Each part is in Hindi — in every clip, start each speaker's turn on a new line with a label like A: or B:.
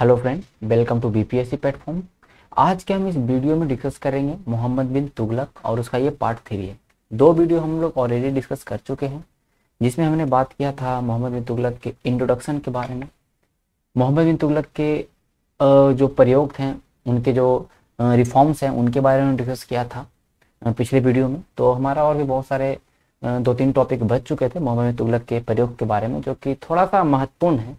A: hello friend welcome to BPSC platform आज के हम इस वीडियो में डिस्कस करेंगे मोहम्मद बिन तुगलक और उसका ये पार्ट थ्री है दो वीडियो हम लोग ऑलरेडी डिस्कस कर चुके हैं जिसमें हमने बात किया था मोहम्मद बिन तुगलक के इंट्रोडक्शन के बारे में मोहम्मद बिन तुगलक के जो प्रयोग हैं उनके जो रिफॉर्म्स हैं उनके बारे में डिस्कस किया था पिछले वीडियो में तो हमारा और भी बहुत सारे दो तीन टॉपिक बच चुके थे मोहम्मद बिन तुगलक के प्रयोग के बारे में जो कि थोड़ा सा महत्वपूर्ण है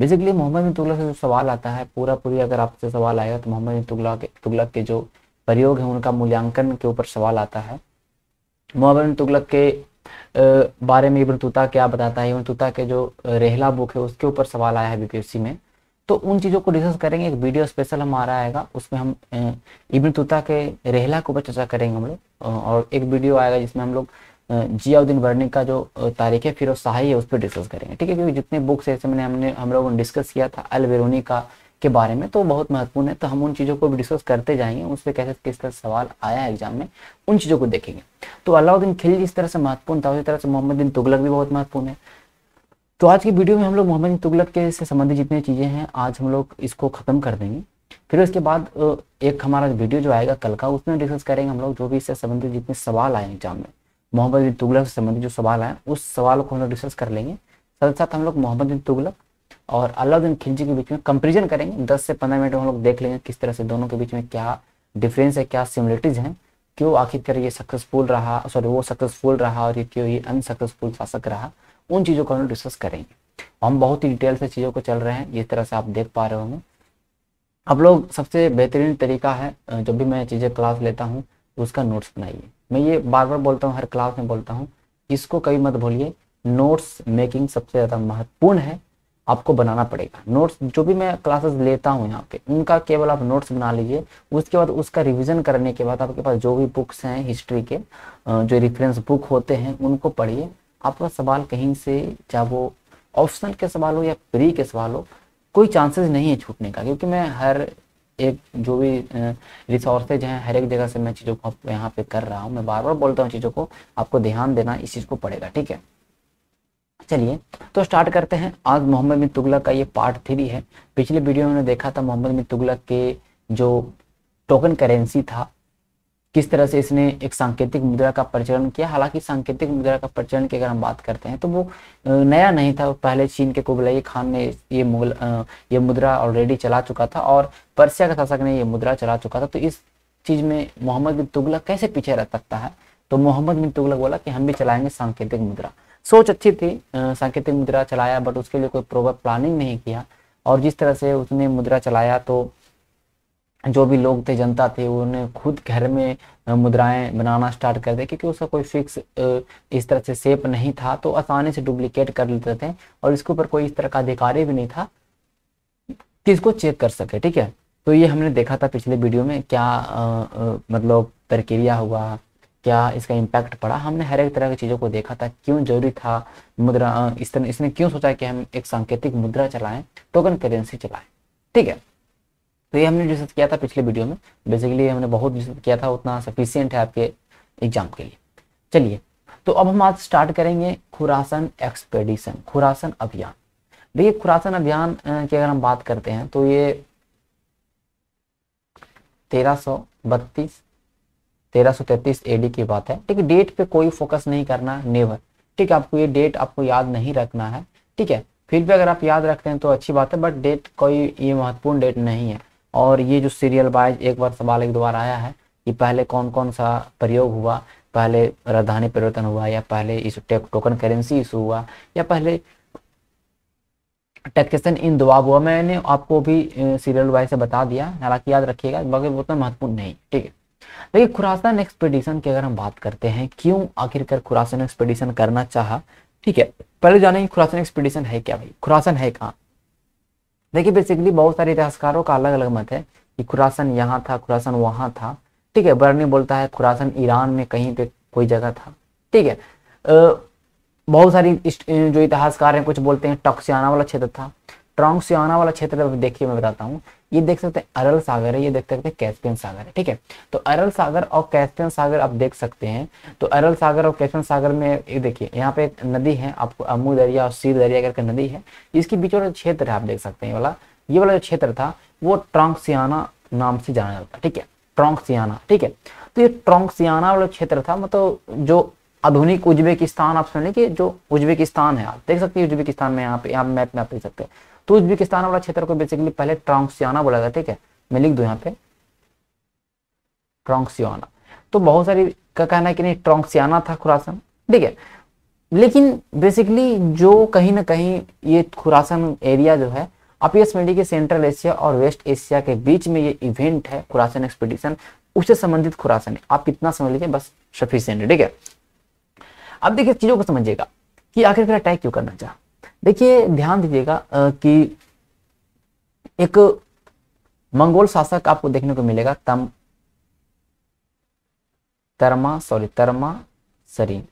A: बेसिकली मोहम्मद बिन तुगलक से जो सवाल आता है पूरा पूरी अगर आपसे सवाल आएगा तो मोहम्मद बिन तुगलक तुगलक के जो प्रयोग है उनका मूल्यांकन के ऊपर सवाल आता है मोहम्मद बिन तुगलक के बारे में इबन तुता क्या बताता है इबन तुता के जो रेहला बुक है उसके ऊपर सवाल आया है बीपीएससी में तो उन चीज़ों को डिस्कस करेंगे एक वीडियो स्पेशल हमारा आएगा उसमें हम इबन तुता के रेहला के ऊपर चर्चा करेंगे हम लोग और एक वीडियो आएगा जिसमें हम लोग जियाउद्दीन बर्निक का जो तारीख है फिरोज शाही है उस पर डिस्कस करेंगे ठीक है क्योंकि जितने बुक्स ऐसे मैंने हमने हम लोगों ने डिस्कस किया था अल बेरोनी का के बारे में तो बहुत महत्वपूर्ण है तो हम उन चीज़ों को भी डिस्कस करते जाएंगे उस पर कैसे किस तरह सवाल आया है एग्जाम में उन चीज़ों को देखेंगे तो अलाउद्दीन खिलजी इस तरह से महत्वपूर्ण था उसी तरह से मोहम्मद बिन तुगलक भी बहुत महत्वपूर्ण है तो आज की वीडियो में हम लोग मोहम्मद बिन तुगलक के से संबंधित जितनी चीज़ें हैं आज हम लोग इसको ख़त्म कर देंगे फिर उसके बाद एक हमारा वीडियो जो आएगा कल का उसमें डिस्कस करेंगे हम लोग जो भी इससे संबंधित जितने सवाल आए एग्जाम में मोहम्मद बिन तुगलक से संबंधित जो सवाल आए उस सवाल को हम लोग डिस्कस कर लेंगे साथ साथ हम लोग मोहम्मद बिन तुगलक और अलाउद्दीन खिलजी के बीच में कंपेरिजन करेंगे दस से पंद्रह मिनट में हम लोग देख लेंगे किस तरह से दोनों के बीच में क्या डिफरेंस है क्या सिमिलरिटीज हैं क्यों आखिरकार ये सक्सेसफुल रहा सॉरी वो सक्सेसफुल रहा और ये क्यों ये अनसक्सेसफुल शासक रहा उन चीज़ों को हम लोग डिस्कस करेंगे हम बहुत ही डिटेल से चीज़ों को चल रहे हैं जिस तरह से आप देख पा रहे होंगे आप लोग सबसे बेहतरीन तरीका है जब भी मैं चीज़ें क्लास लेता हूँ उसका नोट्स बनाइए मैं ये बार बार बोलता हूँ हर क्लास में बोलता हूँ इसको कभी मत भूलिए नोट्स मेकिंग सबसे ज़्यादा महत्वपूर्ण है आपको बनाना पड़ेगा नोट्स जो भी मैं क्लासेस लेता हूँ यहाँ पे उनका केवल आप नोट्स बना लीजिए उसके बाद उसका रिवीजन करने के बाद आपके पास जो भी बुक्स हैं हिस्ट्री के जो रेफरेंस बुक होते हैं उनको पढ़िए आपका सवाल कहीं से चाहे वो ऑप्शनल के सवाल हो या प्री के सवाल हो कोई चांसेस नहीं है छूटने का क्योंकि मैं हर एक जो भी रिसोर्सेज हैं हर एक जगह से मैं चीज़ों को आपको यहाँ पे कर रहा हूँ मैं बार बार बोलता हूँ चीज़ों को आपको ध्यान देना इस चीज़ को पड़ेगा ठीक है चलिए तो स्टार्ट करते हैं आज मोहम्मद बिन तुगलक का ये पार्ट थ्री है पिछले वीडियो में देखा था मोहम्मद बिन तुगलक के जो टोकन करेंसी था किस तरह से इसने एक सांकेतिक मुद्रा का प्रचलन किया हालांकि सांकेतिक मुद्रा का प्रचलन की अगर हम बात करते हैं तो वो नया नहीं था पहले चीन के कुबलई खान ने ये मुगल ये मुद्रा ऑलरेडी चला चुका था और पर्सिया का शासक ने ये मुद्रा चला चुका था तो इस चीज़ में मोहम्मद बिन तुगलक कैसे पीछे रह सकता है तो मोहम्मद बिन तुगलक बोला कि हम भी चलाएंगे सांकेतिक मुद्रा सोच अच्छी थी सांकेतिक मुद्रा चलाया बट उसके लिए कोई प्रॉपर प्लानिंग नहीं किया और जिस तरह से उसने मुद्रा चलाया तो जो भी लोग थे जनता थे उन्होंने खुद घर में मुद्राएं बनाना स्टार्ट कर दिया क्योंकि उसका कोई फिक्स इस तरह से सेप नहीं था तो आसानी से डुप्लीकेट कर लेते थे और इसके ऊपर कोई इस तरह का अधिकारी भी नहीं था कि इसको चेक कर सके ठीक है तो ये हमने देखा था पिछले वीडियो में क्या मतलब प्रक्रिया हुआ क्या इसका इम्पैक्ट पड़ा हमने हर एक तरह की चीज़ों को देखा था क्यों जरूरी था मुद्रा इस तरह इसने क्यों सोचा कि हम एक सांकेतिक मुद्रा चलाएं टोकन करेंसी चलाएं ठीक है तो ये हमने डिस्कस किया था पिछले वीडियो में बेसिकली हमने बहुत डिस्कस किया था उतना सफिशियंट है आपके एग्जाम के लिए चलिए तो अब हम आज स्टार्ट करेंगे खुरासन एक्सपेडिशन खुरासन अभियान देखिए खुरासन अभियान की अगर हम बात करते हैं तो ये तेरह सौ बत्तीस तेरह सौ तैतीस एडी की बात है ठीक है डेट पे कोई फोकस नहीं करना नेवर ठीक है आपको ये डेट आपको याद नहीं रखना है ठीक है फिर भी अगर आप याद रखते हैं तो अच्छी बात है बट डेट कोई ये महत्वपूर्ण डेट नहीं है और ये जो सीरियल वाइज एक बार सवाल एक दोबारा आया है कि पहले कौन कौन सा प्रयोग हुआ पहले राजधानी परिवर्तन हुआ या पहले इस टोकन करेंसी इशू हुआ या पहले टैक्सेशन इन दबाव हुआ मैंने आपको भी सीरियल वाइज से बता दिया हालांकि याद रखिएगा मगर वो उतना महत्वपूर्ण नहीं ठीक है देखिए खुरासन एक्सपेडिशन की अगर हम बात करते हैं क्यों आखिरकार खुरासन एक्सपेडिशन करना चाहा ठीक है पहले जानेंगे खुरासन एक्सपेडिशन है क्या भाई खुरासन है कहाँ देखिए बेसिकली बहुत सारे इतिहासकारों का अलग अलग मत है कि खुरासन यहाँ था खुरासन वहां था ठीक है बर्नी बोलता है खुरासन ईरान में कहीं पे कोई जगह था ठीक है बहुत सारी जो इतिहासकार हैं कुछ बोलते हैं टॉक्सियाना वाला क्षेत्र था ट्रॉन्क्सियाना वाला क्षेत्र देखिए मैं बताता हूँ ये देख सकते हैं अरल सागर है ये देख सकते हैं कैस्पियन सागर है ठीक है तो अरल सागर और कैस्पियन सागर आप देख सकते हैं तो अरल सागर और कैस्पियन सागर में ये देखिए यहाँ पे एक नदी है आपको अमू दरिया और सीर दरिया करके नदी है इसके बीच वाला क्षेत्र है आप देख सकते हैं वाला ये वाला जो क्षेत्र था वो ट्रांक्सियाना नाम से जाना जाता है ठीक है ट्रांक्सियाना ठीक है तो ये ट्रांक्सियाना वाला क्षेत्र था मतलब जो आधुनिक उज्बेकिस्तान आप समझ लें कि जो उज्बेकिस्तान है आप देख सकते हैं उज्बेकिस्तान में यहाँ पे यहाँ मैप में आप देख सकते हैं तो उज्बेकिस्तान वाला क्षेत्र को बेसिकली पहले ट्रांक्सियाना बोला गया ठीक है मैं लिख दू यहाँ पे ट्रोंक्सियाना तो बहुत सारी का कहना है कि नहीं ट्रोंक्सियाना था खुरासन ठीक है लेकिन बेसिकली जो कहीं ना कहीं ये खुरासन एरिया जो है अपीएसमेडी के सेंट्रल एशिया और वेस्ट एशिया के बीच में ये इवेंट है खुरासन एक्सपीडिशन उससे संबंधित खुरासन है आप कितना समझ लीजिए बस सफिशियंट ठीक है अब देखिए चीजों को समझिएगा कि आखिरकार अटैक क्यों करना चाहिए देखिए ध्यान दीजिएगा कि एक मंगोल शासक आपको देखने को मिलेगा तम तरमा सॉरी तरमा सरीन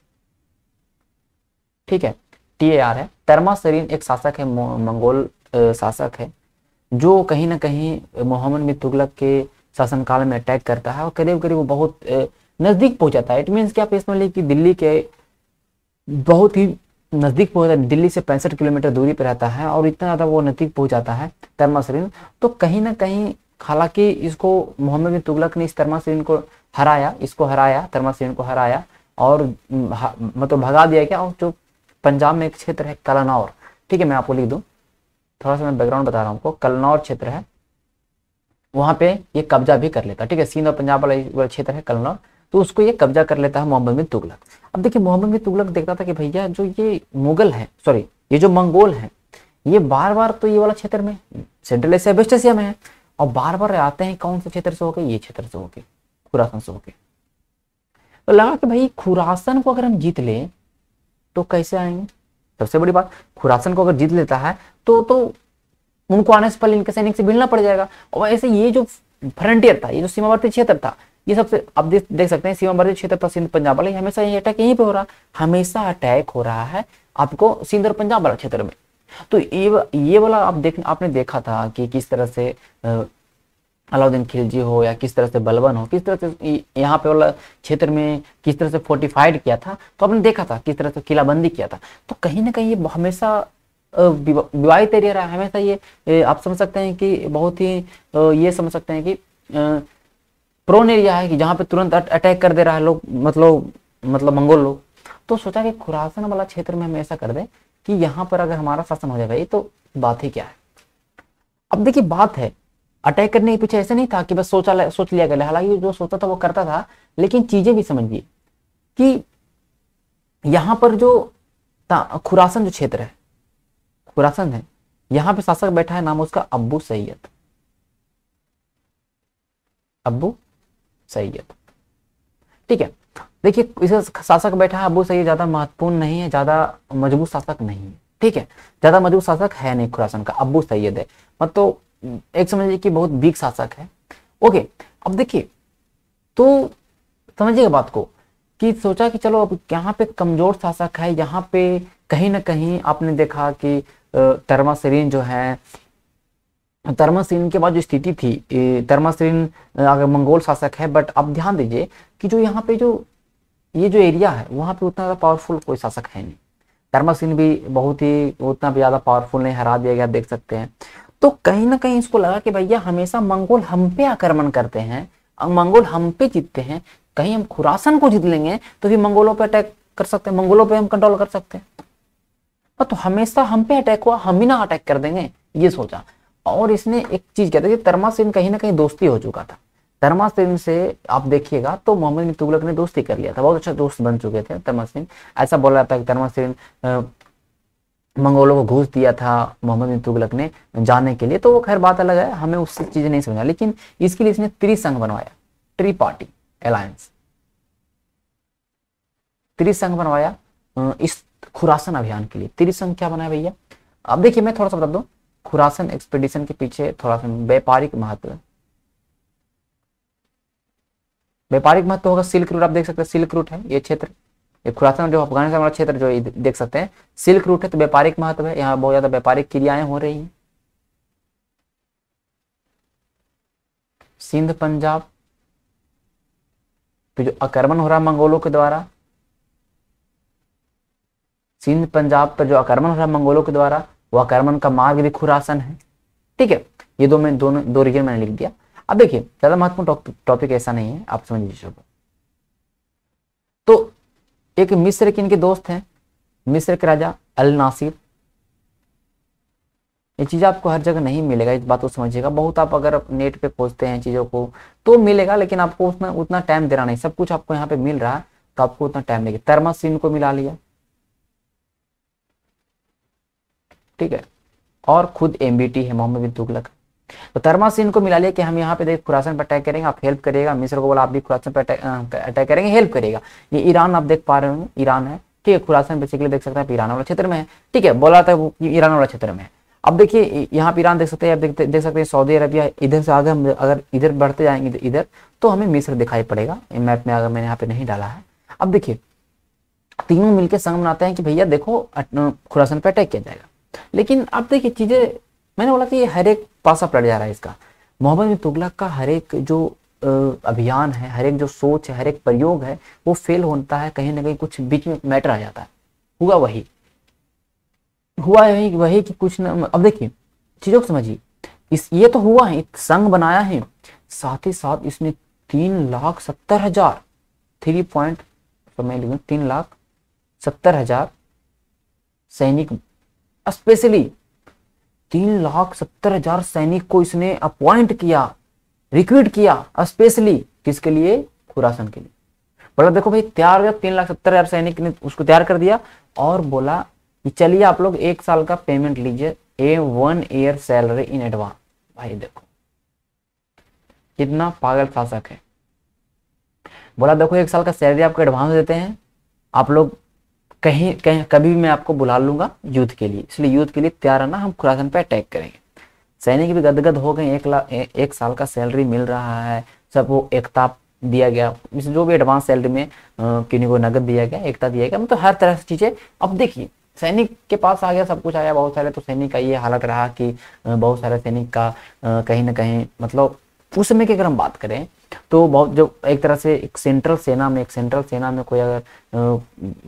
A: ठीक है टी ए आर है तरमा सरीन एक शासक है मंगोल शासक है जो कहीं ना कहीं मोहम्मद बिन तुगलक के शासनकाल में अटैक करता है और करीब करीब वो बहुत नज़दीक पहुंच जाता है इट मीन्स कि आप इसमें समझ कि दिल्ली के बहुत ही नज़दीक है दिल्ली से पैंसठ किलोमीटर दूरी पर रहता है और इतना ज़्यादा वो नज़दीक पहुँच जाता है तर्मासरीन तो कहीं ना कहीं हालांकि इसको मोहम्मद बिन तुगलक ने इस तर्मासरीन को हराया इसको हराया तर्मासरीन को हराया और मतलब भगा दिया क्या और जो पंजाब में एक क्षेत्र है कलनौर ठीक है मैं आपको लिख दूँ थोड़ा सा मैं बैकग्राउंड बता रहा हूँ आपको कलनौर क्षेत्र है वहाँ पे ये कब्जा भी कर लेता है ठीक है सिंध और पंजाब वाला क्षेत्र है कलनौर तो उसको ये कब्जा कर लेता है मोहम्मद बिन तुगलक अब देखिए मोहम्मद में तुगलक देखता था कि भैया जो ये मुगल है सॉरी ये जो मंगोल है ये बार बार तो ये वाला क्षेत्र में सेंट्रल एशिया वेस्ट एशिया में है और बार बार आते हैं कौन से क्षेत्र से होके ये क्षेत्र से होके खुरासन से होके तो लगा कि भाई खुरासन को अगर हम जीत ले तो कैसे आएंगे सबसे बड़ी बात खुरासन को अगर जीत लेता है तो तो उनको आने से पहले इनके सैनिक से मिलना पड़ जाएगा और ऐसे ये जो फ्रंटियर था ये जो सीमावर्ती क्षेत्र था ये सबसे आप देख देख सकते हैं सीमा क्षेत्र था सिंध पंजाब वाले हमेशा यही अटैक यहीं पे हो रहा है हमेशा अटैक हो रहा है आपको सिंध और पंजाब वाला क्षेत्र में तो ये ये वाला आप देख आपने देखा था कि किस तरह से अलाउद्दीन खिलजी हो या किस तरह से बलवन हो किस तरह से यहाँ पे वाला क्षेत्र में किस तरह से फोर्टिफाइड किया था तो आपने देखा था किस तरह से किलाबंदी किया था तो कहीं ना कहीं ये हमेशा विवाहित एरिया रहा है हमेशा ये आप समझ सकते हैं कि बहुत ही ये समझ सकते हैं कि प्रोन एरिया है कि जहाँ पे तुरंत अटैक कर दे रहा है लोग मतलब मतलब मंगोल लोग तो सोचा कि खुरासन वाला क्षेत्र में हम ऐसा कर दें कि यहाँ पर अगर हमारा शासन हो जाएगा ये तो बात ही क्या है अब देखिए बात है अटैक करने के पीछे ऐसा नहीं था कि बस सोचा सोच लिया गया हालांकि जो सोचता था वो करता था लेकिन चीजें भी समझिए कि यहाँ पर जो खुरासन जो क्षेत्र है खुरासन है यहाँ पे शासक बैठा है नाम उसका अब्बू सैयद अब्बू है ठीक है देखिए इसे शासक बैठा है अबू सैयद ज़्यादा महत्वपूर्ण नहीं है ज़्यादा मजबूत शासक नहीं है ठीक है ज़्यादा मजबूत शासक है नहीं खुरासन का अबू सैयद है मत मतलब, तो एक समझिए कि बहुत बीक शासक है ओके अब देखिए तो समझिएगा बात को कि सोचा कि चलो अब यहाँ पे कमजोर शासक है यहाँ पे कहीं ना कहीं आपने देखा कि तरमा सरीन जो है तर्मसेन के बाद जो स्थिति थी तर्मसेन अगर मंगोल शासक है बट अब ध्यान दीजिए कि जो यहाँ पे जो ये जो एरिया है वहाँ पे उतना ज़्यादा पावरफुल कोई शासक है नहीं धर्मसिंह भी बहुत ही उतना भी ज़्यादा पावरफुल नहीं हरा दिया गया देख सकते हैं तो कहीं ना कहीं इसको लगा कि भैया हमेशा मंगोल हम पे आक्रमण करते हैं मंगोल हम पे जीतते हैं कहीं हम खुरासन को जीत लेंगे तो भी मंगोलों पर अटैक कर सकते हैं मंगोलों पर हम कंट्रोल कर सकते हैं हाँ, तो हमेशा हम पे अटैक हुआ हम ही ना अटैक कर देंगे ये सोचा और इसने एक चीज क्या तरमा सेन कहीं ना कहीं दोस्ती हो चुका था सेन से आप देखिएगा तो मोहम्मद बिन तुगलक ने दोस्ती कर लिया था बहुत अच्छा दोस्त बन चुके थे तरमा सेन ऐसा बोला जाता है कि सेन मंगोलों को घूस दिया था मोहम्मद बिन तुगलक ने जाने के लिए तो वो खैर बात अलग है हमें उस चीज नहीं समझा लेकिन इसके लिए इसने त्रिसंघ बनवाया ट्री पार्टी अलायंस त्रिसंघ बनवाया इस खुरासन अभियान के लिए त्रिसंघ क्या बनाया भैया अब देखिए मैं थोड़ा सा बता दूं खुरासन एक्सपेडिशन के पीछे थोड़ा सा व्यापारिक महत्व व्यापारिक महत्व होगा सिल्क रूट आप देख सकते हैं सिल्क रूट है ये क्षेत्र ये खुरासन जो अफगानिस्तान वाला क्षेत्र जो देख सकते हैं सिल्क रूट है तो व्यापारिक महत्व है यहाँ बहुत ज्यादा व्यापारिक क्रियाएं हो रही हैं सिंध पंजाब फिर तो जो आक्रमण हो रहा है मंगोलों के द्वारा सिंध पंजाब पर जो आक्रमण हो रहा है मंगोलों के द्वारा वाकर्मन का मार्ग भी खुरासन है ठीक है ये दो मैं दोनों दो रीजन मैंने लिख दिया अब देखिए ज्यादा महत्वपूर्ण टॉपिक ऐसा नहीं है आप समझ लीजिए तो एक मिस्र के इनके दोस्त हैं मिस्र के राजा अल नासिर ये चीज़ आपको हर जगह नहीं मिलेगा इस बात को समझिएगा बहुत आप अगर नेट पे खोजते हैं चीज़ों को तो मिलेगा लेकिन आपको उसमें उतना टाइम देना नहीं सब कुछ आपको यहाँ पे मिल रहा है तो आपको उतना टाइम लगेगा तर्मा सिंह को मिला लिया ठीक है और खुद एम बी टी है मोहम्मद बिन तुगलक तो तरमा सिंह को मिला लिया कि हम यहाँ पे देख खुरासन पर अटैक करेंगे आप हेल्प करेगा मिस्र को बोला आप भी खुरासन पर अटैक करेंगे हेल्प करेगा ये ईरान आप देख पा रहे होंगे ईरान है ठीक है खुरासन बेसिकली देख सकते हैं ईरान वाला क्षेत्र में है ठीक है बोला था ईरान वाला क्षेत्र में अब देखिए यहाँ पे ईरान देख सकते हैं आप देख, देख सकते हैं सऊदी अरबिया इधर से आगे हम अगर इधर बढ़ते जाएंगे तो इधर तो हमें मिस्र दिखाई पड़ेगा मैप में अगर मैंने यहाँ पे नहीं डाला है अब देखिए तीनों मिलकर संग बनाते हैं कि भैया देखो खुरासन पर अटैक किया जाएगा लेकिन अब देखिए चीज़ें मैंने बोला कि हर एक पासा पलट जा रहा है इसका मोहम्मद बिन तुगलक का हर एक जो अभियान है हर एक जो सोच है हर एक प्रयोग है वो फेल होता है कहीं ना कहीं कुछ बीच में मैटर आ जाता है हुआ वही हुआ यही वही कि कुछ न अब देखिए चीज़ों को समझिए इस ये तो हुआ है एक संघ बनाया है साथ ही साथ इसने तीन लाख सत्तर हजार थ्री पॉइंट तो मैं लिखूँ तीन लाख सत्तर हजार सैनिक स्पेशली तीन लाख सत्तर हजार सैनिक को इसने अपॉइंट किया रिक्रूट किया स्पेशली किसके लिए खुरासन के लिए बोला देखो भाई तैयार हो गया तीन लाख सत्तर हजार सैनिक ने उसको तैयार कर दिया और बोला कि चलिए आप लोग एक साल का पेमेंट लीजिए a one year salary in advance भाई देखो कितना पागल शासक है बोला देखो एक साल का सैलरी आपको एडवांस देते हैं आप लोग कहीं कहीं कभी भी मैं आपको बुला लूंगा युद्ध के लिए इसलिए युद्ध के लिए तैयार रहना हम खुरासन पे अटैक करेंगे सैनिक भी गदगद हो गए एक लाख एक साल का सैलरी मिल रहा है सब वो एकता दिया गया जो भी एडवांस सैलरी में किन्हीं को नगद दिया गया एकता दिया गया मतलब हर तरह से चीज़ें अब देखिए सैनिक के पास आ गया सब कुछ आया बहुत सारे तो सैनिक का ये हालत रहा कि बहुत सारे सैनिक का कहीं ना कहीं मतलब उस समय की अगर हम बात करें तो बहुत जब एक तरह से एक सेंट्रल सेना में एक सेंट्रल सेना में कोई अगर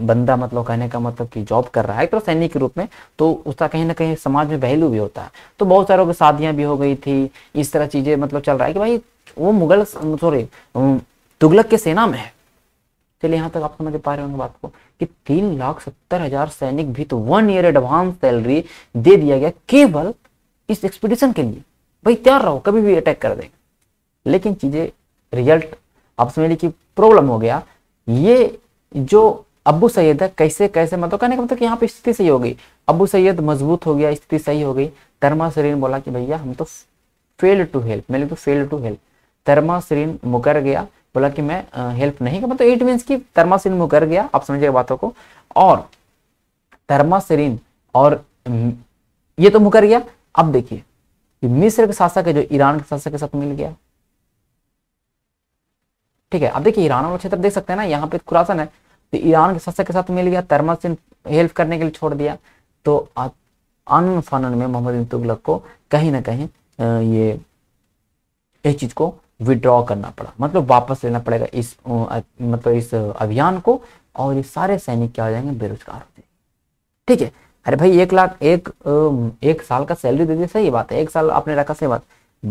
A: बंदा मतलब कहने का मतलब कि जॉब कर रहा है एक तरह सैनिक के रूप में तो उसका कहीं ना कहीं समाज में वैल्यू भी होता है तो बहुत सारों की शादियां भी हो गई थी इस तरह चीजें मतलब चल रहा है कि भाई वो मुगल सॉरी तुगलक के सेना में है चलिए यहाँ तक आप समझ पा रहे होंगे बात को कि तीन लाख सत्तर हजार सैनिक भी तो वन ईयर एडवांस सैलरी दे दिया गया केवल इस एक्सपीडिशन के लिए भाई तैयार रहो कभी भी अटैक कर दे लेकिन चीजें रिजल्ट आप समझ लीजिए कि प्रॉब्लम हो गया ये जो अबू सैयद है कैसे कैसे मतलब कहने का मतलब कि यहाँ पे स्थिति सही हो गई अबू सैयद मजबूत हो गया स्थिति सही हो गई तरमा सरीन बोला कि भैया हम तो फेल टू हेल्प मैं तो फेल टू हेल्प तरमा सरीन मुकर गया बोला कि मैं हेल्प नहीं कर मतलब इट मीन्स कि तरमा सरीन मुकर गया आप समझिए बातों को और तरमा सरीन और ये तो मुकर गया अब देखिए मिस्र के शासक है जो ईरान के शासक के साथ मिल गया ठीक है अब देखिए ईरान वाला क्षेत्र देख सकते हैं ना यहाँ पे खुरासन है तो ईरान के सस्ते के साथ मिल गया तर्मस हेल्प करने के लिए छोड़ दिया तो आनन फानन में मोहम्मद बिन तुगलक को कहीं ना कहीं ये इस चीज़ को विड्रॉ करना पड़ा मतलब वापस लेना पड़ेगा इस मतलब इस अभियान को और ये सारे सैनिक क्या हो जाएंगे बेरोजगार हो जाएंगे ठीक है अरे भाई एक लाख एक एक साल का सैलरी दे दी सही बात है एक साल आपने रखा सही बात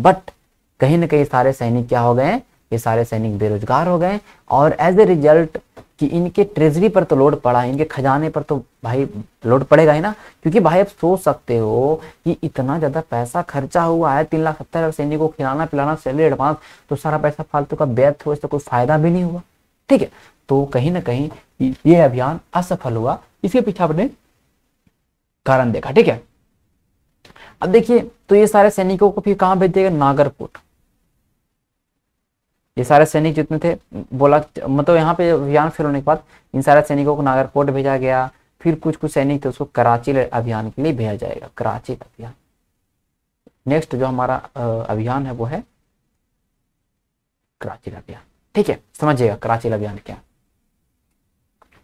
A: बट कहीं ना कहीं सारे सैनिक क्या हो गए ये सारे सैनिक बेरोजगार हो गए और एज ए रिजल्ट कि इनके ट्रेजरी पर तो लोड पड़ा इनके खजाने पर तो भाई लोड पड़ेगा ही ना क्योंकि भाई आप सोच सकते हो कि इतना ज़्यादा पैसा खर्चा हुआ है तीन लाख सत्तर हज़ार सैनिक को खिलाना पिलाना सैलरी एडवांस तो सारा पैसा फालतू का व्यर्थ हुआ इसका कोई फ़ायदा भी नहीं हुआ ठीक है तो कहीं ना कहीं ये अभियान असफल हुआ इसके पीछे आपने कारण देखा ठीक है अब देखिए तो ये सारे सैनिकों को फिर कहां भेज देगा गया नागरकोट ये सारे सैनिक जितने थे बोला मतलब यहाँ पे अभियान फेल होने के बाद इन सारे सैनिकों को नागरकोट भेजा गया फिर कुछ कुछ सैनिक थे उसको कराची अभियान के लिए भेजा जाएगा कराची अभियान नेक्स्ट जो हमारा अभियान है वो है कराची अभियान ठीक है समझिएगा कराची अभियान क्या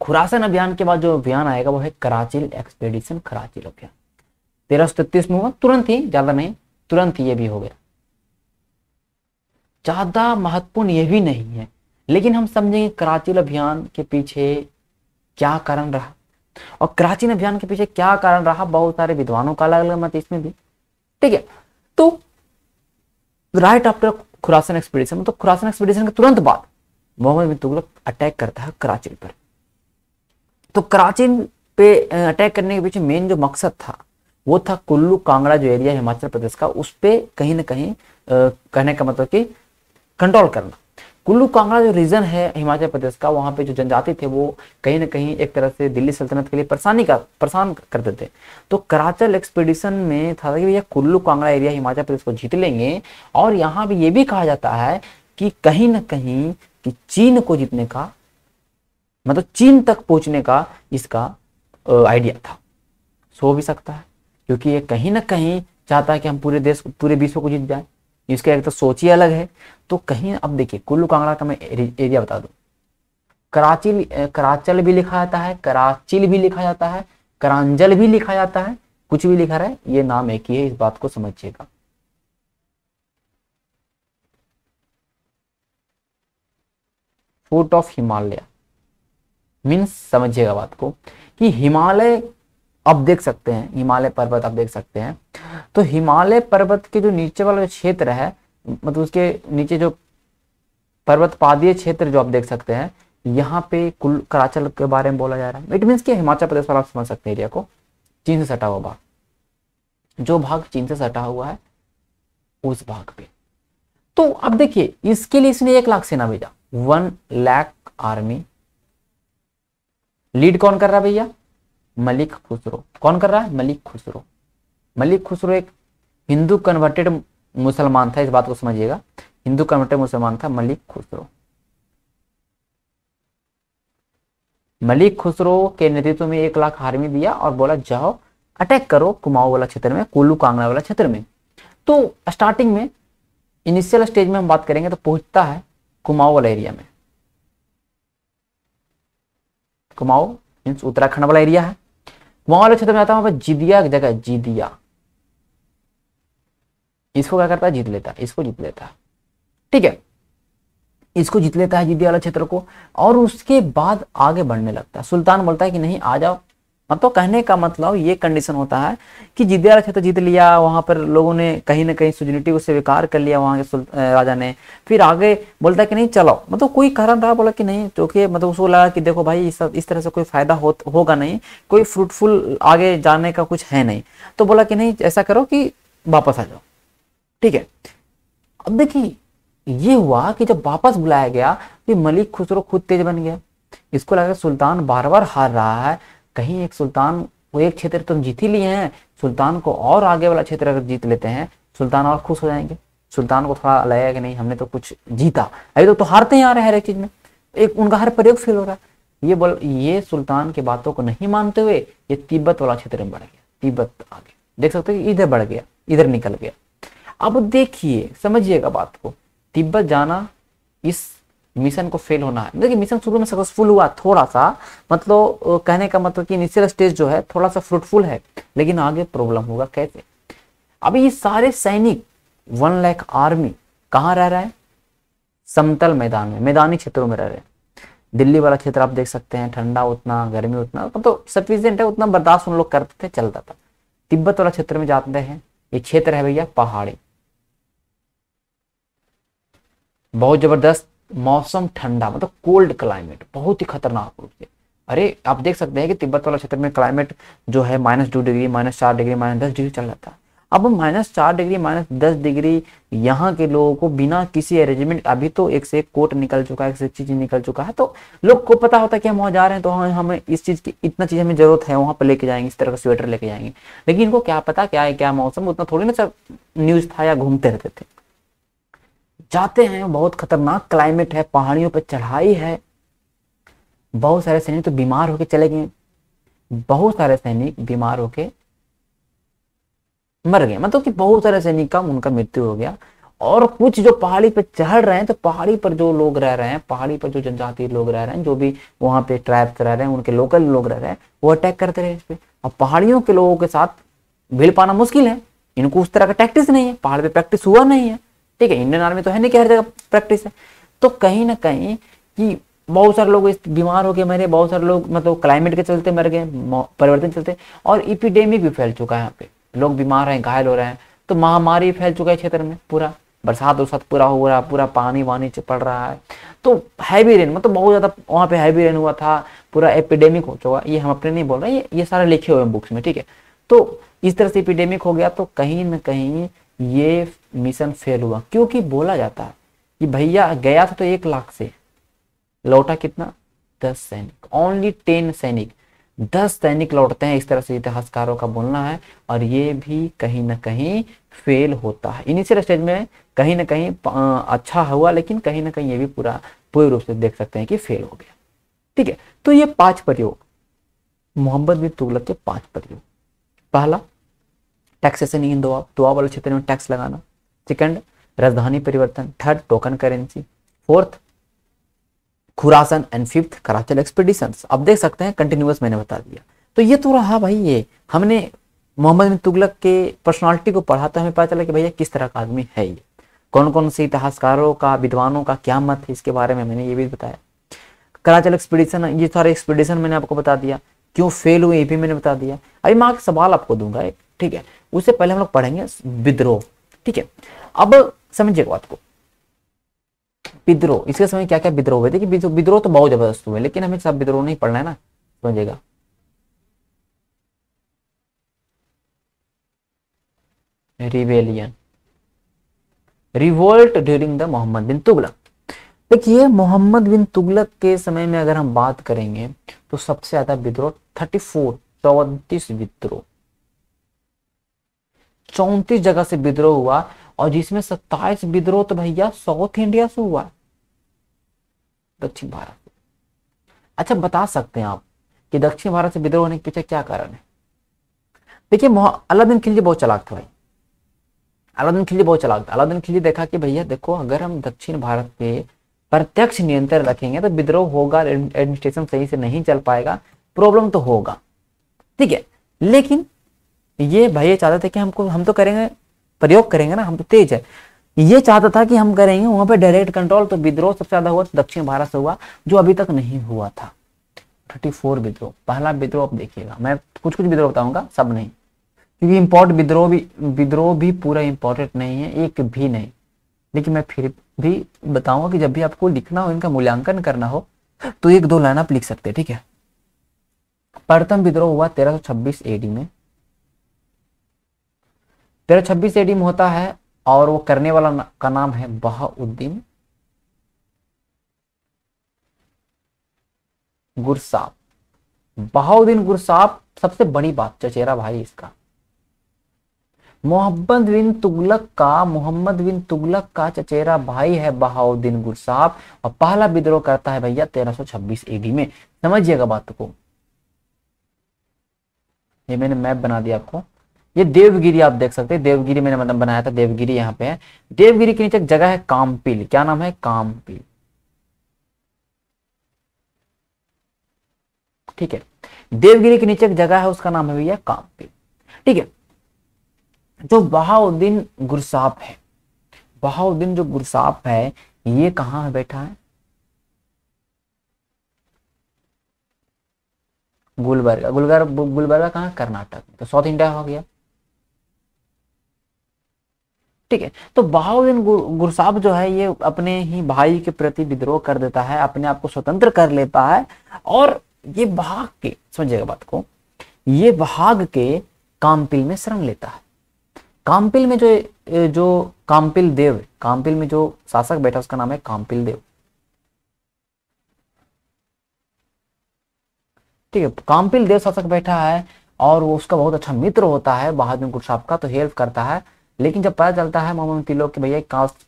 A: खुरासन अभियान के बाद जो अभियान आएगा वो है कराची एक्सपेडिशन कराची अभियान तेरह सौ तैतीस में हुआ तुरंत ही ज्यादा नहीं तुरंत ही ये भी हो गया ज़्यादा महत्वपूर्ण ये भी नहीं है लेकिन हम समझेंगे कराचील अभियान के पीछे क्या कारण रहा और कराची अभियान के पीछे क्या कारण रहा बहुत सारे विद्वानों का अलग अलग मत इसमें भी ठीक है तो राइट आफ्टर खुरासन एक्सपीडिशन मतलब खुरासन एक्सपीडिशन के तुरंत बाद मोहम्मद बिन तुगलक अटैक करता है कराची पर तो कराची पे अटैक करने के पीछे मेन जो मकसद था वो था कुल्लू कांगड़ा जो एरिया हिमाचल प्रदेश का उस पर कहीं ना कहीं कहने का मतलब कि कंट्रोल करना कुल्लू कांगड़ा जो रीजन है हिमाचल प्रदेश का वहां पे जो जनजाति थे वो कहीं ना कहीं एक तरह से दिल्ली सल्तनत के लिए परेशानी का परेशान करते थे तो कराचल एक्सपीडिशन में था कि भैया कुल्लू कांगड़ा एरिया हिमाचल प्रदेश को जीत लेंगे और यहाँ पे ये भी कहा जाता है कि कहीं ना कहीं कि चीन को जीतने का मतलब चीन तक पहुंचने का इसका आइडिया था सो भी सकता है क्योंकि ये कहीं ना कहीं चाहता है कि हम पूरे देश पूरे विश्व को जीत जाए इसका एक तो सोच ही अलग है तो कहीं अब देखिए कुल्लू कांगड़ा का मैं एरिया बता दूं कराची कराचल भी लिखा जाता है कराचिल भी लिखा जाता है करांजल भी लिखा जाता है कुछ भी लिखा रहा है ये नाम एक ही है इस बात को समझिएगा फूट ऑफ हिमालय मीन्स समझिएगा बात को कि हिमालय आप देख सकते हैं हिमालय पर्वत आप देख सकते हैं तो हिमालय पर्वत के जो नीचे वाला जो क्षेत्र है मतलब उसके नीचे जो पर्वत पादीय क्षेत्र जो आप देख सकते हैं यहाँ पे कुल कराचल के बारे में बोला जा रहा है इट मीन कि हिमाचल प्रदेश वाला आप समझ सकते हैं एरिया को चीन से सटा हुआ भाग जो भाग चीन से सटा हुआ है उस भाग पे तो अब देखिए इसके लिए इसने एक लाख सेना भेजा वन लैक आर्मी लीड कौन कर रहा है भैया मलिक खुसरो कौन कर रहा है मलिक खुसरो मलिक खुसरो एक हिंदू कन्वर्टेड मुसलमान था इस बात को समझिएगा हिंदू कन्वर्टेड मुसलमान था मलिक खुसरो मलिक खुसरो के नेतृत्व में एक लाख आर्मी दिया और बोला जाओ अटैक करो कुमाऊ वाला क्षेत्र में कोलू कांगड़ा वाला क्षेत्र में तो स्टार्टिंग में इनिशियल स्टेज में हम बात करेंगे तो पहुंचता है कुमाऊ वाला एरिया में कुमाऊ मीन्स उत्तराखंड वाला एरिया है कुमाऊं वाले क्षेत्र में आता है वहां पर जिदिया एक जगह जिदिया इसको क्या करता है जीत लेता है इसको जीत लेता है ठीक है इसको जीत लेता है जिदिया वाला क्षेत्र को और उसके बाद आगे बढ़ने लगता है सुल्तान बोलता है कि नहीं आ जाओ हाँ तो कहने का मतलब ये कंडीशन होता है कि जिद्या क्षेत्र जीत लिया वहां पर लोगों ने कहीं ना कहीं सुजनिटी को स्वीकार कर लिया वहां के राजा ने फिर आगे बोलता कि नहीं चलो मतलब कोई कारण रहा बोला कि नहीं क्योंकि मतलब उसको लगा कि देखो भाई इस, इस तरह से कोई फायदा हो, होगा नहीं कोई फ्रूटफुल आगे जाने का कुछ है नहीं तो बोला कि नहीं ऐसा करो कि वापस आ जाओ ठीक है अब देखिए ये हुआ कि जब वापस बुलाया गया तो मलिक खुसरो खुद तेज बन गया इसको लगा सुल्तान बार बार हार रहा है कहीं एक सुल्तान को एक क्षेत्र तुम जीत ही लिए हैं सुल्तान को और आगे वाला क्षेत्र अगर जीत लेते हैं सुल्तान और खुश हो जाएंगे सुल्तान को थोड़ा लगेगा कि नहीं हमने तो कुछ जीता अभी तो, तो हारते ही आ रहे हैं हर एक चीज में एक उनका हर प्रयोग फेल हो रहा है ये बोल ये सुल्तान की बातों को नहीं मानते हुए ये तिब्बत वाला क्षेत्र में बढ़ गया तिब्बत आगे देख सकते हो इधर बढ़ गया इधर निकल गया अब देखिए समझिएगा बात को तिब्बत जाना इस मिशन को फेल होना है देखिए मिशन शुरू में सक्सेसफुल हुआ थोड़ा सा मतलब कहने का मतलब कि इनिशियल स्टेज जो है थोड़ा सा फ्रूटफुल है लेकिन आगे प्रॉब्लम होगा कैसे अभी ये सारे सैनिक वन लैख आर्मी कहाँ रह रहे हैं समतल मैदान में मैदानी क्षेत्रों में रह रहे हैं दिल्ली वाला क्षेत्र आप देख सकते हैं ठंडा उतना गर्मी उतना मतलब तो सफिशियंट है उतना बर्दाश्त उन लोग करते थे चलता था तिब्बत वाला क्षेत्र में जाते हैं ये क्षेत्र है भैया पहाड़ी बहुत जबरदस्त मौसम ठंडा मतलब कोल्ड क्लाइमेट बहुत ही खतरनाक रूप से अरे आप देख सकते हैं कि तिब्बत वाला क्षेत्र में क्लाइमेट जो है माइनस टू डिग्री माइनस चार डिग्री माइनस दस डिग्री चल रहा था अब माइनस चार डिग्री माइनस दस डिग्री यहाँ के लोगों को बिना किसी अरेंजमेंट अभी तो एक से एक कोट निकल चुका है एक से एक चीज निकल चुका है तो लोग को पता होता है कि हम वहाँ जा रहे हैं तो हम हाँ, हमें इस चीज की इतना चीज हमें जरूरत है वहाँ पर लेके जाएंगे इस तरह का स्वेटर लेके जाएंगे लेकिन इनको क्या पता क्या है क्या मौसम उतना थोड़ी ना सब न्यूज था या घूमते रहते थे जाते हैं बहुत खतरनाक क्लाइमेट है पहाड़ियों पर चढ़ाई है बहुत सारे सैनिक तो बीमार होके चले गए बहुत सारे सैनिक बीमार होके मर गए मतलब कि बहुत सारे सैनिक का उनका मृत्यु हो गया और कुछ जो पहाड़ी पर चढ़ रहे हैं तो पहाड़ी पर जो लोग रह रहे हैं पहाड़ी पर जो जनजाति लोग रह रहे हैं जो भी वहां पे ट्राइब्स रह रहे हैं उनके लोकल लोग रह रहे हैं वो अटैक करते रहे इस पर और पहाड़ियों के लोगों के साथ भीड़ पाना मुश्किल है इनको उस तरह का प्रैक्टिस नहीं है पहाड़ पे प्रैक्टिस हुआ नहीं है ठीक है इंडियन आर्मी तो है नहीं कि हर जगह प्रैक्टिस है तो कहीं ना कहीं कि बहुत सारे लोग बीमार हो गए मरे बहुत सारे लोग मतलब क्लाइमेट के चलते मर गए परिवर्तन चलते और इपिडेमिक भी फैल चुका है यहाँ पे लोग बीमार हैं घायल हो रहे हैं तो महामारी फैल चुका है क्षेत्र में पूरा बरसात वरसात पूरा हो रहा है पूरा पानी वानी पड़ रहा है तो हैवी रेन मतलब बहुत ज़्यादा वहाँ पे हैवी रेन हुआ था पूरा एपिडेमिक हो चुका ये हम अपने नहीं बोल रहे ये ये सारे लिखे हुए हैं बुक्स में ठीक है तो इस तरह से एपिडेमिक हो गया तो कहीं ना कहीं ये मिशन फेल हुआ क्योंकि बोला जाता है कि भैया गया था तो एक लाख से लौटा कितना दस सैनिक ओनली टेन सैनिक दस सैनिक लौटते हैं इस तरह से इतिहासकारों का बोलना है और ये भी कहीं ना कहीं फेल होता है इनिशियल स्टेज में कहीं ना कहीं अच्छा हुआ लेकिन कहीं ना कहीं ये भी पूरा पूरे रूप से देख सकते हैं कि फेल हो गया ठीक है तो ये पांच प्रयोग मोहम्मद बिन तुगलक के पांच प्रयोग पहला टैक्सेशन इन दुआ दुआ वाले क्षेत्र में टैक्स लगाना सेकंड राजधानी परिवर्तन third token currency fourth Khurasan and fifth Qarachil expedition अब देख सकते हैं कंटिन्यूस मैंने बता दिया तो ये तो रहा भाई ये हमने मोहम्मद बिन तुगलक के पर्सनालिटी को पढ़ा तो हमें पता चला कि भैया किस तरह का आदमी है ये कौन कौन से इतिहासकारों का विद्वानों का क्या मत है इसके बारे में मैंने ये भी बताया कराचल एक्सपीडिशन ये सारे एक्सपीडिशन मैंने आपको बता दिया क्यों फेल हुए ये भी मैंने बता दिया अभी मैं सवाल आपको दूंगा ठीक है उससे पहले हम लोग पढ़ेंगे विद्रोह ठीक है अब समझिएगा बात को विद्रोह इसके समय क्या क्या विद्रोह हुए देखिए विद्रोह तो बहुत जबरदस्त हुए लेकिन हमें सब विद्रोह नहीं पढ़ना है ना समझिएगा rebellion revolt during the Mohammad bin Tughlaq देखिए मोहम्मद बिन तुगलक के समय में अगर हम बात करेंगे तो सबसे ज्यादा विद्रोह थर्टी फोर चौतीस विद्रोह चौतीस जगह से विद्रोह हुआ और जिसमें सत्ताईस विद्रोह तो भैया साउथ इंडिया से हुआ दक्षिण भारत अच्छा बता सकते हैं आप कि दक्षिण भारत से विद्रोह होने के पीछे क्या कारण है देखिए अलादीन खिलजी बहुत चलाक था भाई अलादीन खिलजी बहुत चलाक था अलादीन खिलजी देखा कि भैया देखो अगर हम दक्षिण भारत पे प्रत्यक्ष नियंत्रण रखेंगे तो विद्रोह होगा एडमिनिस्ट्रेशन सही से नहीं चल पाएगा प्रॉब्लम तो होगा ठीक है लेकिन ये भाई ये चाहता था कि हमको हम तो करेंगे प्रयोग करेंगे ना हम तो तेज है ये चाहता था कि हम करेंगे वहां पे डायरेक्ट कंट्रोल तो विद्रोह सबसे ज्यादा हुआ तो दक्षिण भारत से हुआ जो अभी तक नहीं हुआ था थर्टी फोर विद्रोह पहला विद्रोह आप देखिएगा मैं कुछ कुछ विद्रोह बताऊंगा सब नहीं क्योंकि इम्पोर्ट विद्रोह भी विद्रोह भी पूरा इम्पोर्टेंट नहीं है एक भी नहीं लेकिन मैं फिर भी बताऊंगा कि जब भी आपको लिखना हो इनका मूल्यांकन करना हो तो एक दो लाइन आप लिख सकते हैं ठीक है प्रथम विद्रोह हुआ तेरह सौ छब्बीस एडी में तेरह छब्बीस एडी में होता है और वो करने वाला ना, का नाम है बहाउद्दीन गुरसाप बहाउद्दीन गुरसाप सबसे बड़ी बात चचेरा भाई इसका मोहम्मद बिन तुगलक का मोहम्मद बिन तुगलक का चचेरा भाई है बहाउद्दीन गुरसाप और पहला विद्रोह करता है भैया 1326 एडी में समझिएगा बात को ये मैंने मैप बना दिया आपको ये देवगिरी आप देख सकते हैं देवगिरी मैंने मतलब बनाया था देवगिरी यहाँ पे है देवगिरी के नीचे एक जगह है कामपिल क्या नाम है कामपिल ठीक है देवगिरी के नीचे एक जगह है उसका नाम है भैया कामपिल ठीक है जो बहाउद्दीन गुरसाप है बहाउद्दीन जो गुरसाप है ये है बैठा है गुलबर्गा गुलबर्गा गुलबर्गा कहां कर्नाटक तो साउथ इंडिया हो गया ठीक है तो बहाउद्दीन गुरसाब जो है ये अपने ही भाई के प्रति विद्रोह कर देता है अपने आप को स्वतंत्र कर लेता है और ये भाग के समझिएगा बात को ये भाग के कामपिल में शरण लेता है कामपिल में जो जो कामपिल देव कामपिल में जो शासक बैठा उसका नाम है कामपिल देव ठीक है कामपिल देव शासक बैठा है और वो उसका बहुत अच्छा मित्र होता है बहादुर गुरसाहब का तो हेल्प करता है लेकिन जब पता चलता है मोहम्मद तिलोक की भैया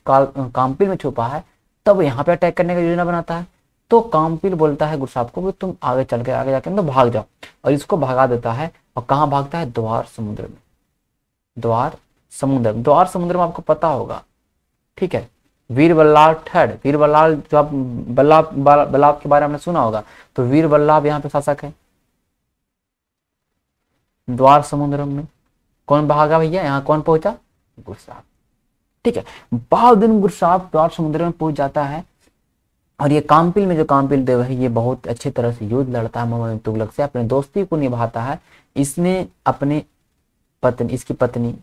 A: कामपिल में छुपा है तब यहाँ पे अटैक करने का योजना बनाता है तो कामपिल बोलता है गुरु साहब को तुम आगे चल के आगे जाके तो भाग जाओ और इसको भगा देता है और कहाँ भागता है द्वार समुद्र में द्वार समुद्र द्वार समुद्र में आपको पता होगा ठीक है वीर बल्लाभ ठड वीर बल्लाभ जो आप बल्लाभ बल्लाभ के बारे में सुना होगा तो वीर बल्लाभ यहाँ पे शासक है द्वार समुद्र में कौन भागा भैया यहाँ कौन पहुंचा गुरसाप ठीक है बहाउद्दीन गुरसाप प्यार समुद्र में पहुंच जाता है और ये कामपिल में जो कामपिल देव है ये बहुत अच्छे तरह से युद्ध लड़ता है मोहम्मद तुगलक से अपने दोस्ती को निभाता है इसने अपने पत्नी इसकी पत्नी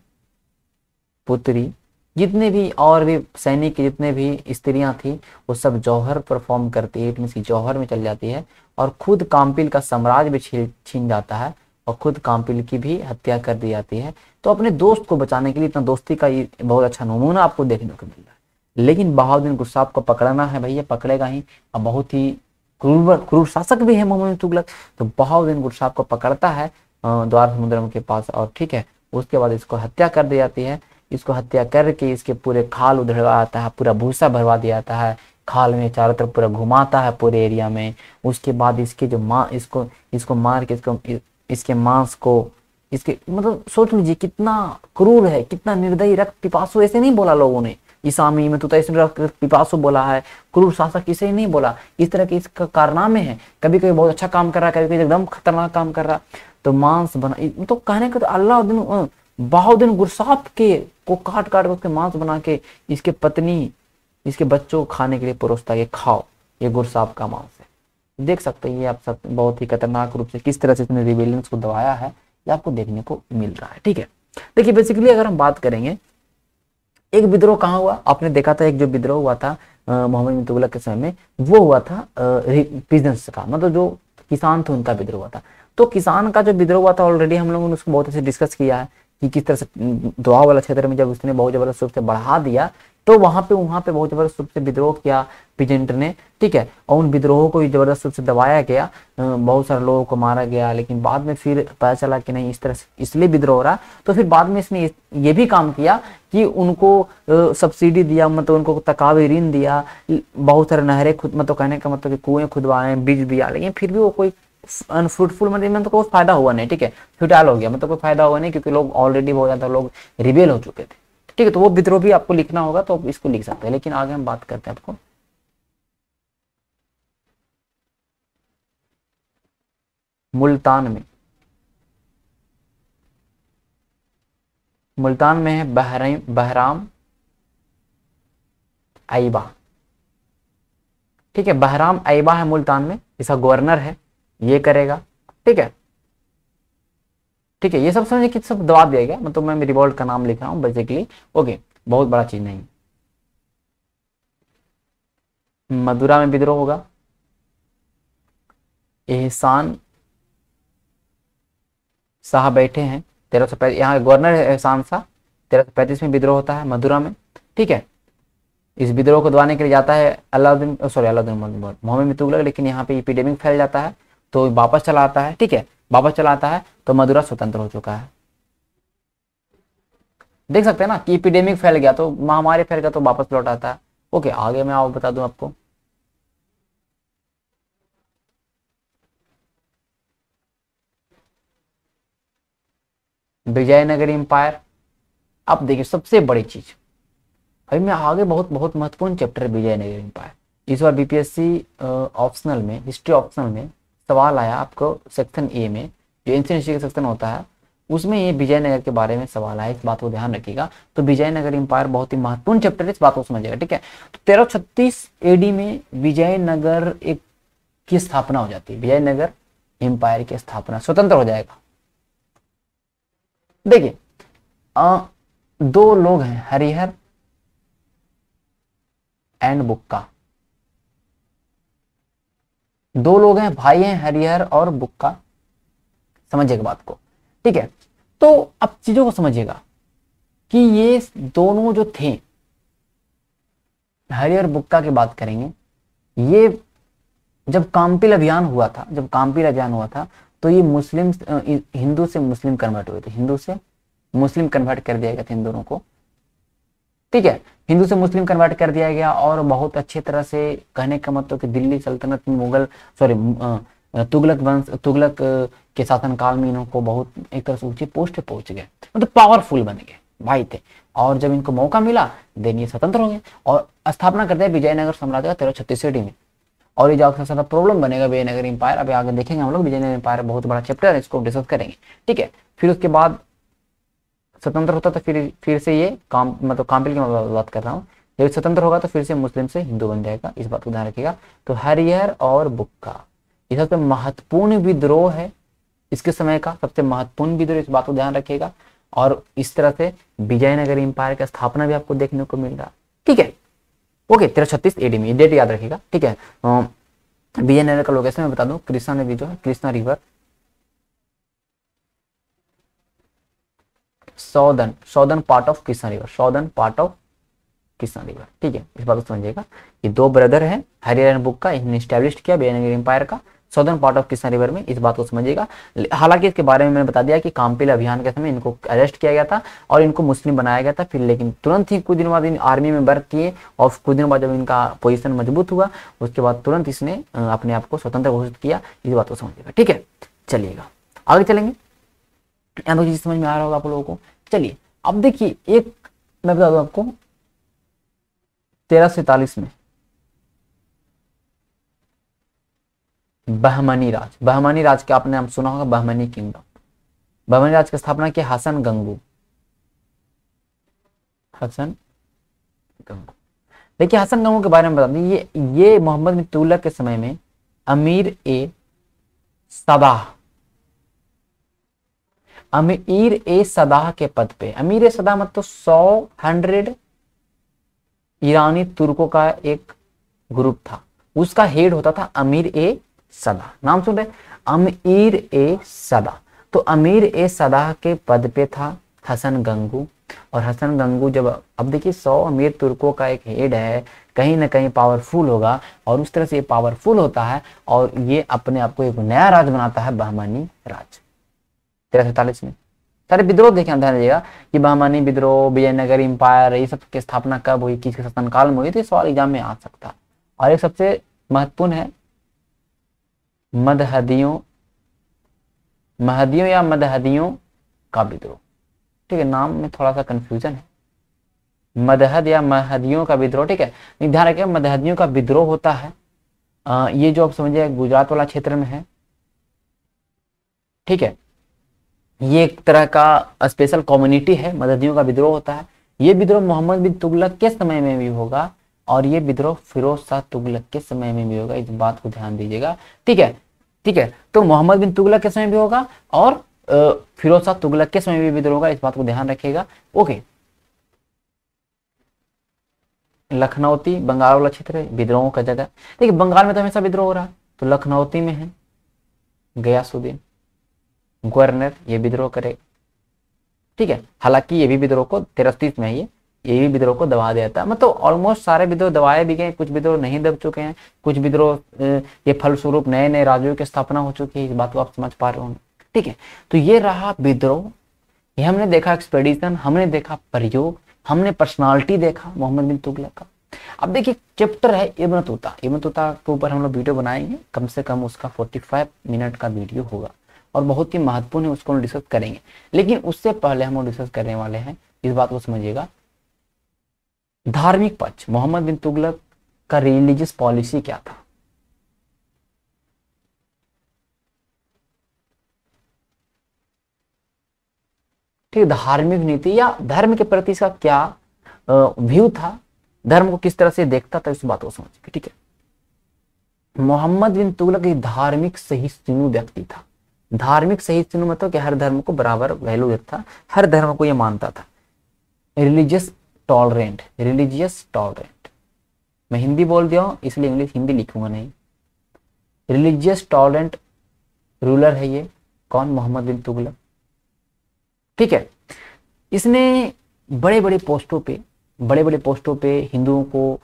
A: पुत्री जितने भी और भी सैनिक जितने भी स्त्रियां थी वो सब जौहर परफॉर्म करती है की जौहर में चल जाती है और खुद कामपिल का साम्राज्य भी छीन जाता है और खुद काम्पिल की भी हत्या कर दी जाती है तो अपने दोस्त को बचाने के लिए इतना दोस्ती का ये बहुत अच्छा नमूना आपको देखने को मिल रहा है लेकिन बहाउद्दीन गुस्साब को पकड़ना है भैया पकड़ेगा ही और बहुत ही क्रूर क्रूर शासक भी है मोहम्मद तुगलक तो बहाउद्दीन गुस्साब को पकड़ता है द्वार समुद्रम के पास और ठीक है उसके बाद इसको हत्या कर दी जाती है इसको हत्या करके इसके पूरे खाल उधड़वा आता है पूरा भूसा भरवा दिया जाता है खाल में चारों तरफ पूरा घुमाता है पूरे एरिया में उसके बाद इसके जो माँ इसको इसको मार के इसको इसके मांस को इसके मतलब सोच लीजिए कितना क्रूर है कितना निर्दयी रक्त पिपासु ऐसे नहीं बोला लोगों ने ईसामी में तो, तो ऐसे रक्त पिपासु बोला है क्रूर शासक इसे नहीं बोला इस तरह के इसका कारनामे हैं कभी कभी बहुत अच्छा काम कर रहा है कभी कभी एकदम खतरनाक काम कर रहा तो मांस बना तो कहने का तो अल्लाह बहाउद्दीन गुरसाप के को काट काट कर उसके मांस बना के इसके पत्नी इसके बच्चों को खाने के लिए परोसता है खाओ ये गुरसाप का मांस है देख सकते हैं ये आप सब बहुत ही खतरनाक रूप से किस तरह से इसने रिवेलेंस को दबाया है ये आपको देखने को मिल रहा है ठीक है देखिए बेसिकली अगर हम बात करेंगे एक विद्रोह कहाँ हुआ आपने देखा था एक जो विद्रोह हुआ था मोहम्मद मितुल्ला के समय में वो हुआ था बिजनेस का मतलब जो किसान थे उनका विद्रोह हुआ था तो किसान का जो विद्रोह हुआ था ऑलरेडी हम लोगों ने उसको बहुत अच्छे डिस्कस किया है कि किस तरह से दुआ वाला क्षेत्र में जब उसने बहुत जबरदस्त रूप से बढ़ा दिया तो वहां पे वहां पे बहुत जबरदस्त रूप से विद्रोह किया पिजेंट ने ठीक है और उन विद्रोहों को भी जबरदस्त रूप से दबाया गया बहुत सारे लोगों को मारा गया लेकिन बाद में फिर पता चला कि नहीं इस तरह से इसलिए विद्रोह हो रहा तो फिर बाद में इसने ये भी काम किया कि उनको सब्सिडी दिया मतलब उनको तकावी ऋण दिया बहुत सारे नहरें खुद मतलब कहने का मतलब कि कुएं खुदवाएं बीज दिया लेकिन फिर भी वो कोई अनफ्रूटफुल मतलब मतलब कोई फायदा हुआ नहीं ठीक है फ्यूटाइल हो गया मतलब कोई फायदा हुआ नहीं क्योंकि लोग ऑलरेडी बहुत ज़्यादा लोग रिबेल हो चुके थे ठीक है तो वो विद्रोह भी आपको लिखना होगा तो आप इसको लिख सकते हैं लेकिन आगे हम बात करते हैं आपको मुल्तान में मुल्तान में है बहराम बहराम ऐबा ठीक है बहराम ऐबा है मुल्तान में इसका गवर्नर है ये करेगा ठीक है ठीक है ये सब समझे कि सब दबा दिया गया मतलब मैं रिवॉल्ट का नाम लिख रहा हूँ बेसिकली ओके बहुत बड़ा चीज नहीं मदुरा में विद्रोह होगा एहसान शाह बैठे हैं तेरह सौ पैंतीस यहाँ गवर्नर है एहसान शाह तेरह सौ पैंतीस में विद्रोह होता है मदुरा में ठीक है इस विद्रोह को दबाने के लिए जाता है अलाउद्दीन सॉरी अलाउद्दीन मोहम्मद मोहम्मद मितुगलक लेकिन यहाँ पे इपिडेमिक फैल जाता है तो वापस चला आता है ठीक है वापस चला आता है तो मदुरा स्वतंत्र हो चुका है देख सकते हैं ना कि इपिडेमिक फैल गया तो महामारी फैल गया तो वापस लौट आता है ओके आगे मैं आप बता दूं आपको विजयनगर एम्पायर अब देखिए सबसे बड़ी चीज अभी मैं आगे बहुत बहुत महत्वपूर्ण चैप्टर है विजयनगर एम्पायर इस बार बीपीएससी ऑप्शनल में हिस्ट्री ऑप्शनल में सवाल आया आपको सेक्शन ए में जो एन का सेक्शन होता है उसमें ये विजयनगर के बारे में सवाल आया इस बात को ध्यान रखिएगा तो विजयनगर एम्पायर बहुत ही महत्वपूर्ण चैप्टर है इस बात को समझिएगा ठीक है तो तेरह छत्तीस एडी में विजयनगर एक की स्थापना हो जाती है विजयनगर एम्पायर की स्थापना स्वतंत्र हो जाएगा देखिए दो लोग हैं हरिहर एंड बुक्का दो लोग हैं भाई हैं हरिहर और बुक्का समझिएगा बात को ठीक है तो अब चीजों को समझिएगा कि ये दोनों जो थे हरिहर बुक्का की बात करेंगे ये जब काम्पिल अभियान हुआ था जब काम्पिल अभियान हुआ था तो ये मुस्लिम हिंदू से मुस्लिम कन्वर्ट हुए थे हिंदू से मुस्लिम कन्वर्ट कर दिया गया था इन दोनों को ठीक है हिंदू से मुस्लिम कन्वर्ट कर दिया गया और बहुत अच्छे तरह से कहने का मतलब कि दिल्ली सल्तनत में मुगल सॉरी तुगलक वंश तुगलक के शासनकाल में इनको बहुत एक तरह से ऊंची पोस्ट पे पहुंच गए मतलब तो पावरफुल बन गए भाई थे और जब इनको मौका मिला देन ये स्वतंत्र होंगे और स्थापना करते हैं विजयनगर साम्राज्य का तेरह छत्तीस में और ये जो सबसे ज्यादा प्रॉब्लम बनेगा विजयनगर एम्पायर अभी आगे देखेंगे हम लोग विजयनगर एम्पायर बहुत बड़ा चैप्टर है इसको डिस्कस करेंगे ठीक है फिर उसके बाद स्वतंत्र होता तो फिर फिर से ये काम मतलब काम्पिल की बात कर रहा हूँ जब स्वतंत्र होगा तो फिर से मुस्लिम से हिंदू बन जाएगा इस बात को ध्यान रखिएगा तो हरियर और बुक्का ये सबसे महत्वपूर्ण विद्रोह है इसके समय का सबसे महत्वपूर्ण विद्रोह इस बात को ध्यान रखिएगा और इस तरह से विजयनगर एम्पायर का स्थापना भी आपको देखने को मिल रहा ठीक है ओके तेरह छत्तीस एडी में डेट याद रखिएगा ठीक है विजयनगर का लोकेशन में बता दू कृष्णा नदी जो है Krishna river southern southern part of Krishna river southern part of Krishna river ठीक है इस बात को समझिएगा ये दो ब्रदर हैं हरियाणा बुक का इन्होंने स्टैब्लिश किया बेनगर एम्पायर का southern part of Krishna river में इस बात को समझिएगा हालांकि इसके बारे में मैंने बता दिया कि कामपिल अभियान के समय इनको अरेस्ट किया गया था और इनको मुस्लिम बनाया गया था फिर लेकिन तुरंत ही कुछ दिन बाद इन आर्मी में वर्क किए और कुछ दिन बाद जब इनका पोजीशन मजबूत हुआ उसके बाद तुरंत इसने अपने आप को स्वतंत्र घोषित किया इस बात को समझिएगा ठीक है चलिएगा आगे चलेंगे यहाँ तक चीज़ समझ में आ रहा होगा आप लोगों को चलिए अब देखिए एक मैं बता दूँ आपको तेरह सैतालीस में बहमनी राज बहमनी राज के आपने सुना होगा बहमनी किंगडम बहमनी राज की स्थापना की हसन गंगू हसन गंगू देखिए हसन गंगू के बारे में बता दें ये ये मोहम्मद मितुल्ला के समय में अमीर ए सदाह अमीर ए सदाह के पद पे अमीर ए सदाह मतलब तो सौ हंड्रेड ईरानी तुर्कों का एक ग्रुप था उसका हेड होता था अमीर ए सदा नाम सुन रहे अमीर ए सदा तो अमीर ए सदा के पद पे था हसन गंगू और हसन गंगू जब अब देखिए सौ अमीर तुर्कों का एक हेड है कहीं ना कहीं पावरफुल होगा और उस तरह से ये पावरफुल होता है और ये अपने आप को एक नया राज बनाता है बहमानी राज तेरह सैतालीस में सारे विद्रोह देखे ध्यान दीजिएगा कि बहमानी विद्रोह विजयनगर एम्पायर ये सब की स्थापना कब हुई किसके काल में हुई तो ये सवाल एग्जाम में आ सकता और एक सबसे महत्वपूर्ण है मदहदियों महदियों या मदहदियों का विद्रोह ठीक है नाम में थोड़ा सा कंफ्यूजन है मदहद या महदियों का विद्रोह ठीक है ध्यान रखिए मदहदियों का विद्रोह होता है आ, ये जो आप समझिए गुजरात वाला क्षेत्र में है ठीक है ये एक तरह का स्पेशल कम्युनिटी है मददियों का विद्रोह होता है ये विद्रोह मोहम्मद बिन तुगलक के समय में भी होगा और ये विद्रोह फिरोज शाह तुगलक के समय में भी होगा इस बात को ध्यान दीजिएगा ठीक है ठीक है तो मोहम्मद बिन तुगलक के समय भी होगा और फिरोज शाह तुगलक के समय भी विद्रोह होगा इस बात को ध्यान रखिएगा ओके लखनौती बंगाल वाला क्षेत्र है विद्रोहों का जगह देखिए बंगाल में तो हमेशा विद्रोह हो रहा है तो लखनौती में है गया सुदीन गवर्नर ये विद्रोह करे ठीक है हालांकि ये भी विद्रोह को तेरस्तीस में ये ये भी विद्रोह को दबा दिया था मतलब ऑलमोस्ट सारे विद्रोह दबाए भी गए कुछ विद्रोह नहीं दब चुके हैं कुछ विद्रोह ये फलस्वरूप नए नए राज्यों की स्थापना हो चुकी है इस बात को आप समझ पा रहे हो ठीक है तो ये रहा विद्रोह ये हमने देखा एक्सपेडिशन हमने देखा प्रयोग हमने पर्सनालिटी देखा मोहम्मद बिन तुगलक का अब देखिए चैप्टर है इबन तोता इबन तोता के ऊपर हम लोग वीडियो बनाएंगे कम से कम उसका 45 मिनट का वीडियो होगा और बहुत ही महत्वपूर्ण है उसको हम डिस्कस करेंगे लेकिन उससे पहले हम डिस्कस करने वाले हैं इस बात को समझिएगा धार्मिक पक्ष मोहम्मद बिन तुगलक का रिलीजियस पॉलिसी क्या था ठीक धार्मिक नीति या धर्म के प्रति इसका क्या व्यू था धर्म को किस तरह से देखता था इस बात को समझिए ठीक है मोहम्मद बिन तुगलक एक धार्मिक सही व्यक्ति था धार्मिक सहित मतलब कि हर धर्म को बराबर वैल्यू देता था हर धर्म को यह मानता था रिलीजियस टॉलरेंट रिलीजियस टॉलरेंट मैं हिंदी बोल दिया हूं इसलिए इंग्लिश हिंदी लिखूंगा नहीं रिलीजियस टॉलरेंट रूलर है ये कौन मोहम्मद बिन तुगलक ठीक है इसने बड़े बड़े पोस्टों पे बड़े बड़े पोस्टों पे हिंदुओं को आ,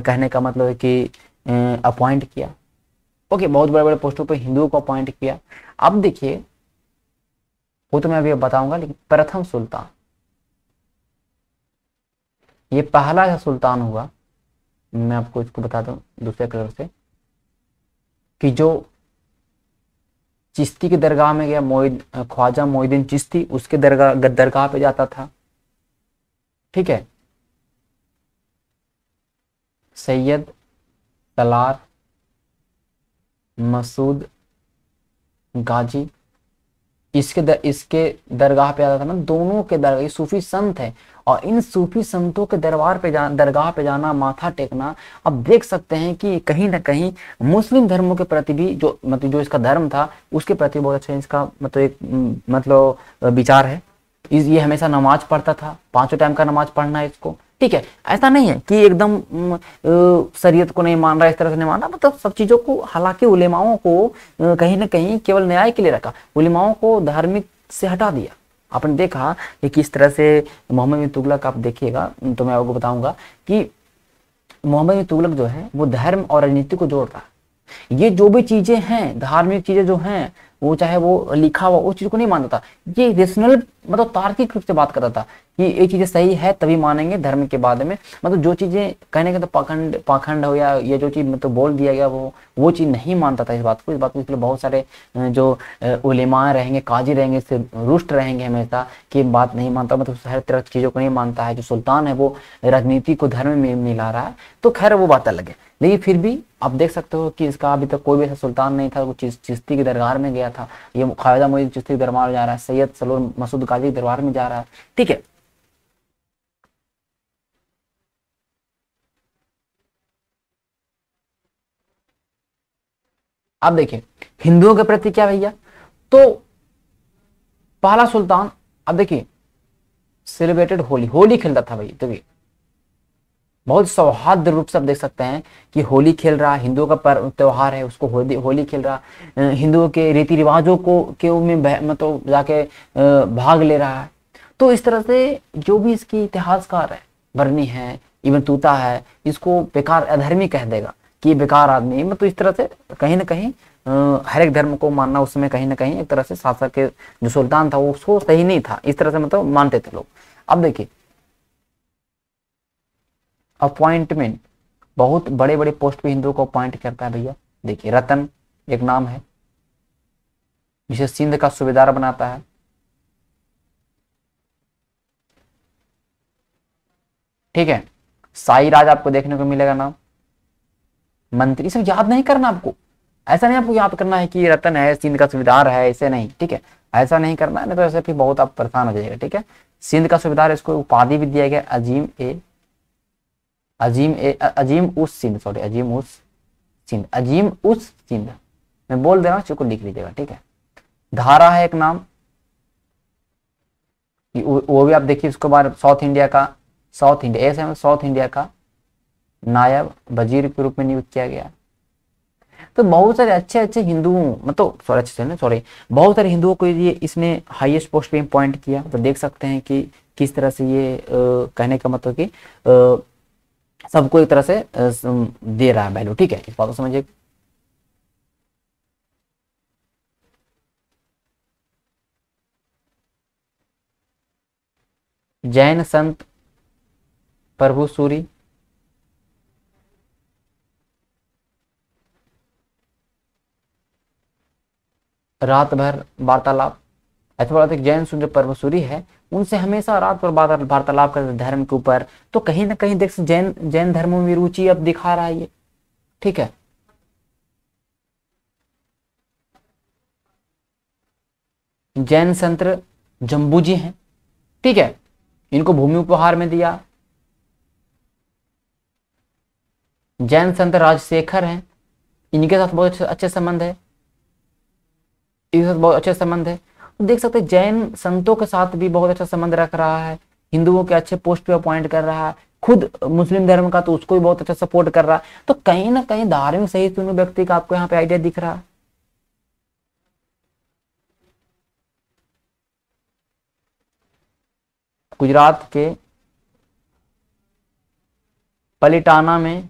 A: कहने का मतलब है कि अपॉइंट किया ओके बहुत बड़े बड़े पोस्टों पर हिंदुओं को अपॉइंट किया अब देखिए वो तो मैं अभी बताऊंगा लेकिन प्रथम सुल्तान ये पहला सुल्तान हुआ मैं आपको इसको बता दूं दूसरे कलर से कि जो चिश्ती की दरगाह में गया मोहिद ख्वाजा मोहिद्दीन चिश्ती उसके दरगाह दरगाह पे जाता था ठीक है सैयद तलार मसूद गाजी इसके दर, इसके दरगाह पे आता था मतलब दोनों के दरगाह ये सूफी संत है और इन सूफी संतों के दरबार पे जा दरगाह पे जाना माथा टेकना अब देख सकते हैं कि कहीं ना कहीं मुस्लिम धर्मों के प्रति भी जो मतलब जो इसका धर्म था उसके प्रति बहुत अच्छा इसका मतलब एक मतलब विचार है ये हमेशा नमाज पढ़ता था पांचों टाइम का नमाज पढ़ना है इसको ठीक है ऐसा नहीं है कि एकदम शरीयत को नहीं मान रहा इस तरह से नहीं मान रहा मतलब सब चीज़ों को हालांकि उलेमाओं को कहीं ना कहीं केवल न्याय के लिए रखा उलेमाओं को धार्मिक से हटा दिया आपने देखा कि किस तरह से मोहम्मद बिन तुगलक आप देखिएगा तो मैं आपको बताऊंगा कि मोहम्मद बिन तुगलक जो है वो धर्म और राजनीति को जोड़ रहा है ये जो भी चीज़ें हैं धार्मिक चीज़ें जो हैं वो चाहे वो लिखा हुआ उस चीज़ को नहीं मानता था ये रेशनल मतलब तार्किक रूप से बात करता था कि ये चीज़ें सही है तभी मानेंगे धर्म के बाद में मतलब जो चीज़ें कहने के तो पाखंड पाखंड हो या ये जो चीज़ मतलब बोल दिया गया वो वो चीज़ नहीं मानता था इस बात को इस बात को इसलिए बहुत सारे जो उलेमा रहेंगे काजी रहेंगे इससे रुष्ट रहेंगे हमेशा कि बात नहीं मानता मतलब हर तरह की चीज़ों को नहीं मानता है जो सुल्तान है वो राजनीति को धर्म में मिला रहा है तो खैर वो बात अलग है लेकिन फिर भी आप देख सकते हो कि इसका अभी तक कोई भी ऐसा सुल्तान नहीं था वो चिश्ती की दरगाह में गया था ये खालिदा मोदी चिश्ती के दरबार में जा रहा है सैयद सलूर मसूद गाजी के दरबार में जा रहा है ठीक है अब देखिए हिंदुओं के प्रति क्या भैया तो पहला सुल्तान अब देखिए सेलिब्रेटेड होली होली खेलता था भाई देखिए बहुत सौहार्द रूप से आप देख सकते हैं कि होली खेल रहा हिंदुओं का पर्व त्यौहार है उसको होली होली खेल रहा हिंदुओं के रीति रिवाजों को के में मतलब जाके भाग ले रहा है तो इस तरह से जो भी इसकी इतिहासकार है वर्णी है इवन तूता है इसको बेकार अधर्मी कह देगा कि बेकार आदमी मतलब इस तरह से कहीं ना कहीं हर एक धर्म को मानना उसमें कहीं ना कहीं एक तरह से शासक के जो सुल्तान था वो सही नहीं था इस तरह से मतलब मानते थे लोग अब देखिए अपॉइंटमेंट बहुत बड़े बड़े पोस्ट पे हिंदुओं को अपॉइंट करता है भैया देखिए रतन एक नाम है जिसे सिंध का सूबेदार बनाता है ठीक है साई राज आपको देखने को मिलेगा नाम मंत्री सब याद नहीं करना आपको ऐसा नहीं आपको याद करना है कि रतन है सिंध का सुविधा है ऐसे नहीं ठीक है ऐसा नहीं करना है ना तो ऐसे फिर बहुत आप परेशान हो जाएगा ठीक है सिंध का सुविधा इसको उपाधि भी दिया गया अजीम ए अजीम ए, अजीम उस सिंध सॉरी अजीम उस सिंध अजीम उस सिंध मैं बोल दे रहा हूँ लिख लीजिएगा ठीक है धारा है एक नाम वो भी आप देखिए उसके बाद साउथ इंडिया का साउथ इंडिया ऐसे में साउथ इंडिया का नायब वजीर के रूप में नियुक्त किया गया तो बहुत सारे अच्छे अच्छे हिंदुओं मतलब सॉरी अच्छे ना सॉरी बहुत सारे हिंदुओं को ये इसने हाईएस्ट पोस्ट पे अपॉइंट किया तो देख सकते हैं कि किस तरह से ये आ, कहने का मतलब कि सबको एक तरह से दे रहा है वैल्यू ठीक है इस बात को समझिए जैन संत प्रभु सूरी रात भर वार्तालाप अथवा जैन सूर्य पर्व सूरी है उनसे हमेशा रात पर वार्तालाप करते धर्म के ऊपर तो कहीं ना कहीं देख जैन जैन धर्म में रुचि अब दिखा रहा है ये ठीक है जैन संत जम्बू जी हैं ठीक है इनको भूमि उपहार में दिया जैन संत राजशेखर हैं इनके साथ बहुत अच्छे संबंध है इनके साथ बहुत अच्छे संबंध है तो देख सकते जैन संतों के साथ भी बहुत अच्छा संबंध रख रहा है हिंदुओं के अच्छे पोस्ट पे अपॉइंट कर रहा है खुद मुस्लिम धर्म का तो उसको भी बहुत अच्छा सपोर्ट कर रहा है तो कहीं ना कहीं धार्मिक सही सुनो व्यक्ति का आपको यहाँ पे आइडिया दिख रहा है गुजरात के पलिटाना में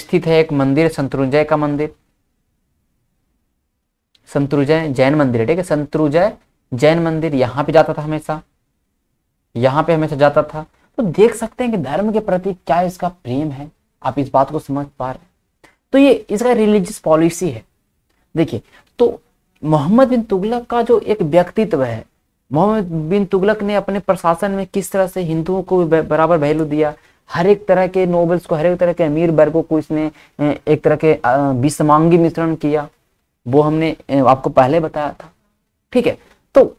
A: स्थित है एक मंदिर संतरुंजय का मंदिर संतुजय जैन मंदिर है ठीक है संतुजय जैन मंदिर यहाँ पे जाता था हमेशा यहाँ पे हमेशा जाता था तो देख सकते हैं कि धर्म के प्रति क्या इसका प्रेम है आप इस बात को समझ पा रहे तो ये इसका रिलीजियस पॉलिसी है देखिए तो मोहम्मद बिन तुगलक का जो एक व्यक्तित्व है मोहम्मद बिन तुगलक ने अपने प्रशासन में किस तरह से हिंदुओं को बराबर वैल्यू दिया हर एक तरह के नोबल्स को हर एक तरह के अमीर वर्गों को इसने एक तरह के विषमांगी मिश्रण किया वो हमने आपको पहले बताया था ठीक है तो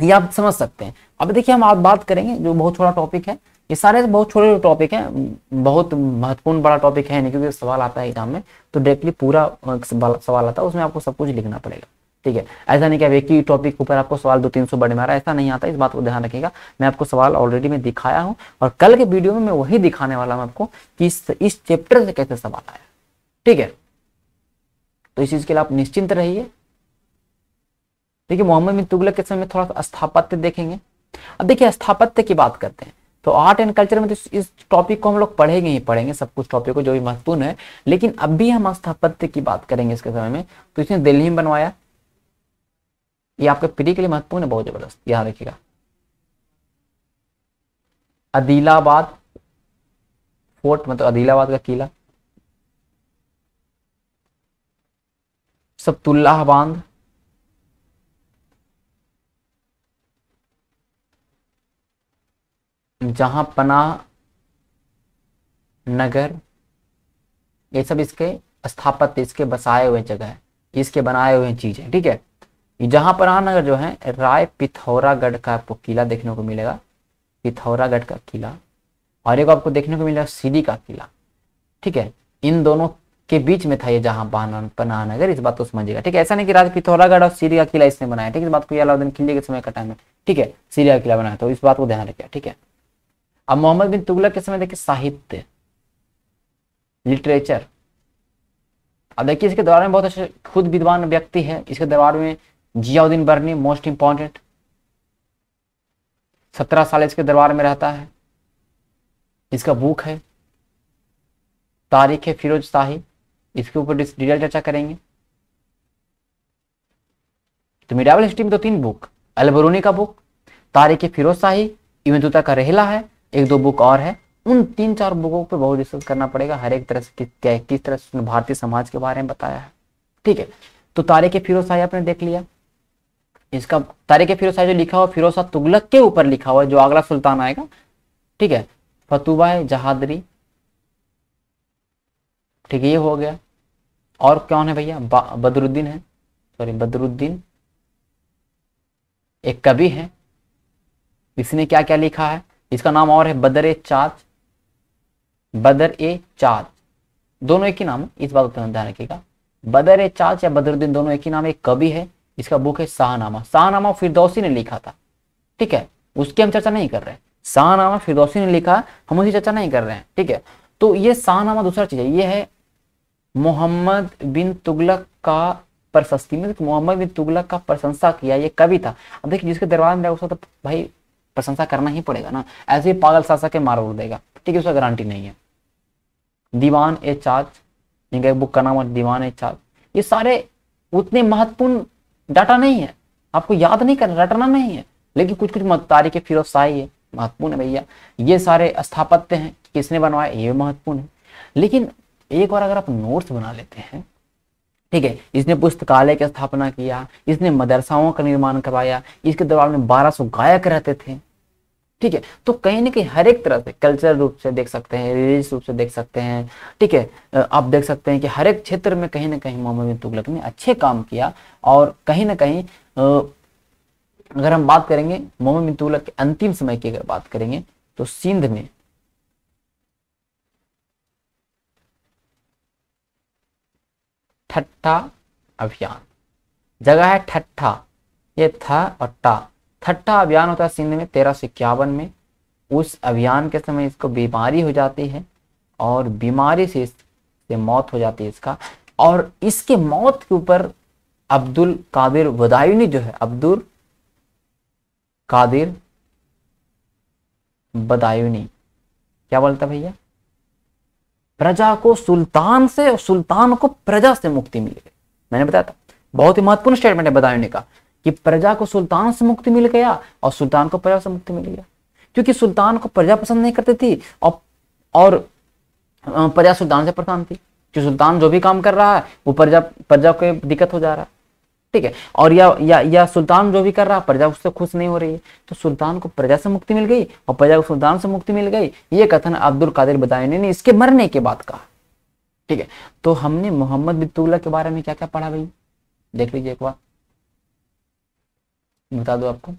A: ये आप समझ सकते हैं अब देखिए हम आप बात करेंगे जो बहुत छोटा टॉपिक है ये सारे तो बहुत छोटे टॉपिक हैं बहुत महत्वपूर्ण बड़ा टॉपिक है नहीं क्योंकि सवाल आता है एग्जाम में तो डायरेक्टली पूरा सवाल आता है उसमें आपको सब कुछ लिखना पड़ेगा ठीक है ऐसा नहीं कि एक ही टॉपिक ऊपर आपको सवाल दो तीन सौ बढ़ मारा ऐसा नहीं आता इस बात को ध्यान रखिएगा मैं आपको सवाल ऑलरेडी मैं दिखाया हूँ और कल के वीडियो में मैं वही दिखाने वाला हूँ आपको कि इस चैप्टर से कैसे सवाल आया ठीक है तो इस चीज़ के लिए आप निश्चिंत रहिए देखिए मोहम्मद बिन तुगलक के समय में थोड़ा स्थापत्य देखेंगे अब देखिए स्थापत्य की बात करते हैं तो आर्ट एंड कल्चर में तो इस टॉपिक को हम लोग पढ़ेंगे ही पढ़ेंगे सब कुछ टॉपिक को जो भी महत्वपूर्ण है लेकिन अब भी हम स्थापत्य की बात करेंगे इसके समय में तो इसने दिल्ली में बनवाया ये आपके पीढ़ी के लिए महत्वपूर्ण है बहुत जबरदस्त यहां रखिएगा आदिलाबाद फोर्ट मतलब आदिलाबाद का किला सप्तुल्लाह बांध जहां पना नगर ये सब इसके स्थापत्य इसके बसाए हुए जगह है इसके बनाए हुए चीज है ठीक है जहां पना नगर जो है राय पिथौरागढ़ का आपको किला देखने को मिलेगा पिथौरागढ़ का किला और एक आपको देखने को मिलेगा सीधी का किला ठीक है इन दोनों के बीच में था ये जहां पनाहनगर इस बात को समझिएगा ठीक है ऐसा नहीं कि राज पिथौरागढ़ और सीरिया किला इसने बनाया ठीक है इस बात को अलाउद्दीन खिलजी के समय का टाइम है ठीक है सीरिया किला बनाया तो इस बात को ध्यान रखिए ठीक है अब मोहम्मद बिन तुगलक के समय देखिए साहित्य लिटरेचर अब देखिए इसके दौरान बहुत अच्छे खुद विद्वान व्यक्ति है इसके दरबार में जियाउद्दीन बर्नी मोस्ट इंपॉर्टेंट सत्रह साल इसके दरबार में रहता है इसका बुक है तारीख है फिरोज शाही इसके ऊपर डिटेल चर्चा करेंगे तो मिडावल हिस्ट्री में तो तीन बुक अलबरूनी का बुक तारिक फिरोज शाही इवेंतुता का रहला है एक दो बुक और है उन तीन चार बुकों पर बहुत डिस्कस करना पड़ेगा हर एक तरह से किस किस तरह से भारतीय समाज के बारे में बताया है ठीक है तो तारिक फिरोज शाही आपने देख लिया इसका तारिक फिरोज शाह जो लिखा हुआ फिरोज तुगलक के ऊपर लिखा हुआ है जो आगरा सुल्तान आएगा ठीक है फतुबा जहादरी ठीक है ये हो गया और कौन है भैया बदरुद्दीन है सॉरी बदरुद्दीन एक कवि है इसने क्या क्या लिखा है इसका नाम और है बदर ए चाच बदर ए चाच दोनों एक ही नाम इस बात का ध्यान रखिएगा बदर ए चाच या बदरुद्दीन दोनों एक ही नाम एक कवि है इसका बुक है शाहनामा शाहनामा फिरदौसी ने लिखा था ठीक है उसकी हम चर्चा नहीं कर रहे शाहनामा फिरदौसी ने लिखा हम उसकी चर्चा नहीं कर रहे हैं ठीक है तो ये शाहनामा दूसरा चीज है ये है मोहम्मद बिन तुगलक का प्रशस्ति में मतलब मोहम्मद बिन तुगलक का प्रशंसा किया ये कवि था अब देखिए जिसके दरबार में उसका तो भाई प्रशंसा करना ही पड़ेगा ना ऐसे ही पागल शासक के मार उड़ देगा ठीक है उसका गारंटी नहीं है दीवान ए चाच जिनका एक बुक का नाम है दीवान ए चाच ये सारे उतने महत्वपूर्ण डाटा नहीं है आपको याद नहीं करना रटना नहीं है लेकिन कुछ कुछ तारीख फिर है महत्वपूर्ण है भैया ये सारे स्थापत्य हैं किसने बनवाया ये महत्वपूर्ण है लेकिन एक बार अगर आप नोट्स बना लेते हैं ठीक है इसने पुस्तकालय की स्थापना किया इसने मदरसाओं का निर्माण करवाया इसके दरबार में सौ गायक रहते थे ठीक है तो कहीं ना कहीं हर एक तरह से कल्चरल रूप से देख सकते हैं रिलीजियस रूप से देख सकते हैं ठीक है आप देख सकते हैं कि हर एक क्षेत्र में कहीं ना कहीं मोहम्मद बिन तुगलक ने अच्छे काम किया और कहीं ना कहीं अगर हम बात करेंगे मोहम्मद बिन तुगलक के अंतिम समय की अगर बात करेंगे तो सिंध में ठट्ठा अभियान जगह है ठट्ठा ये था और टा ठट्ठा अभियान होता है सिंध में तेरह सौ इक्यावन में उस अभियान के समय इसको बीमारी हो जाती है और बीमारी से इससे मौत हो जाती है इसका और इसके मौत के ऊपर अब्दुल कादिर वदायूनी जो है अब्दुल कादिर बदायूनी क्या बोलता भैया प्रजा को सुल्तान से और सुल्तान को प्रजा से मुक्ति मिली मैंने बताया था बहुत ही महत्वपूर्ण स्टेटमेंट है बदायूं का कि प्रजा को सुल्तान से मुक्ति मिल गया और सुल्तान को प्रजा से मुक्ति मिल गया क्योंकि सुल्तान को प्रजा पसंद नहीं करती थी और और प्रजा सुल्तान से परेशान थी कि सुल्तान जो भी काम कर रहा है वो प्रजा प्रजा को दिक्कत हो जा रहा है ठीक है और या या या सुल्तान जो भी कर रहा प्रजा उससे खुश नहीं हो रही है तो सुल्तान को प्रजा से मुक्ति मिल गई और प्रजा को सुल्तान से मुक्ति मिल गई ये कथन अब्दुल कादिर बदायनी ने इसके मरने के बाद कहा ठीक है तो हमने मोहम्मद बितुल्ला के बारे में क्या क्या पढ़ा भाई देख लीजिए एक बार बता दो आपको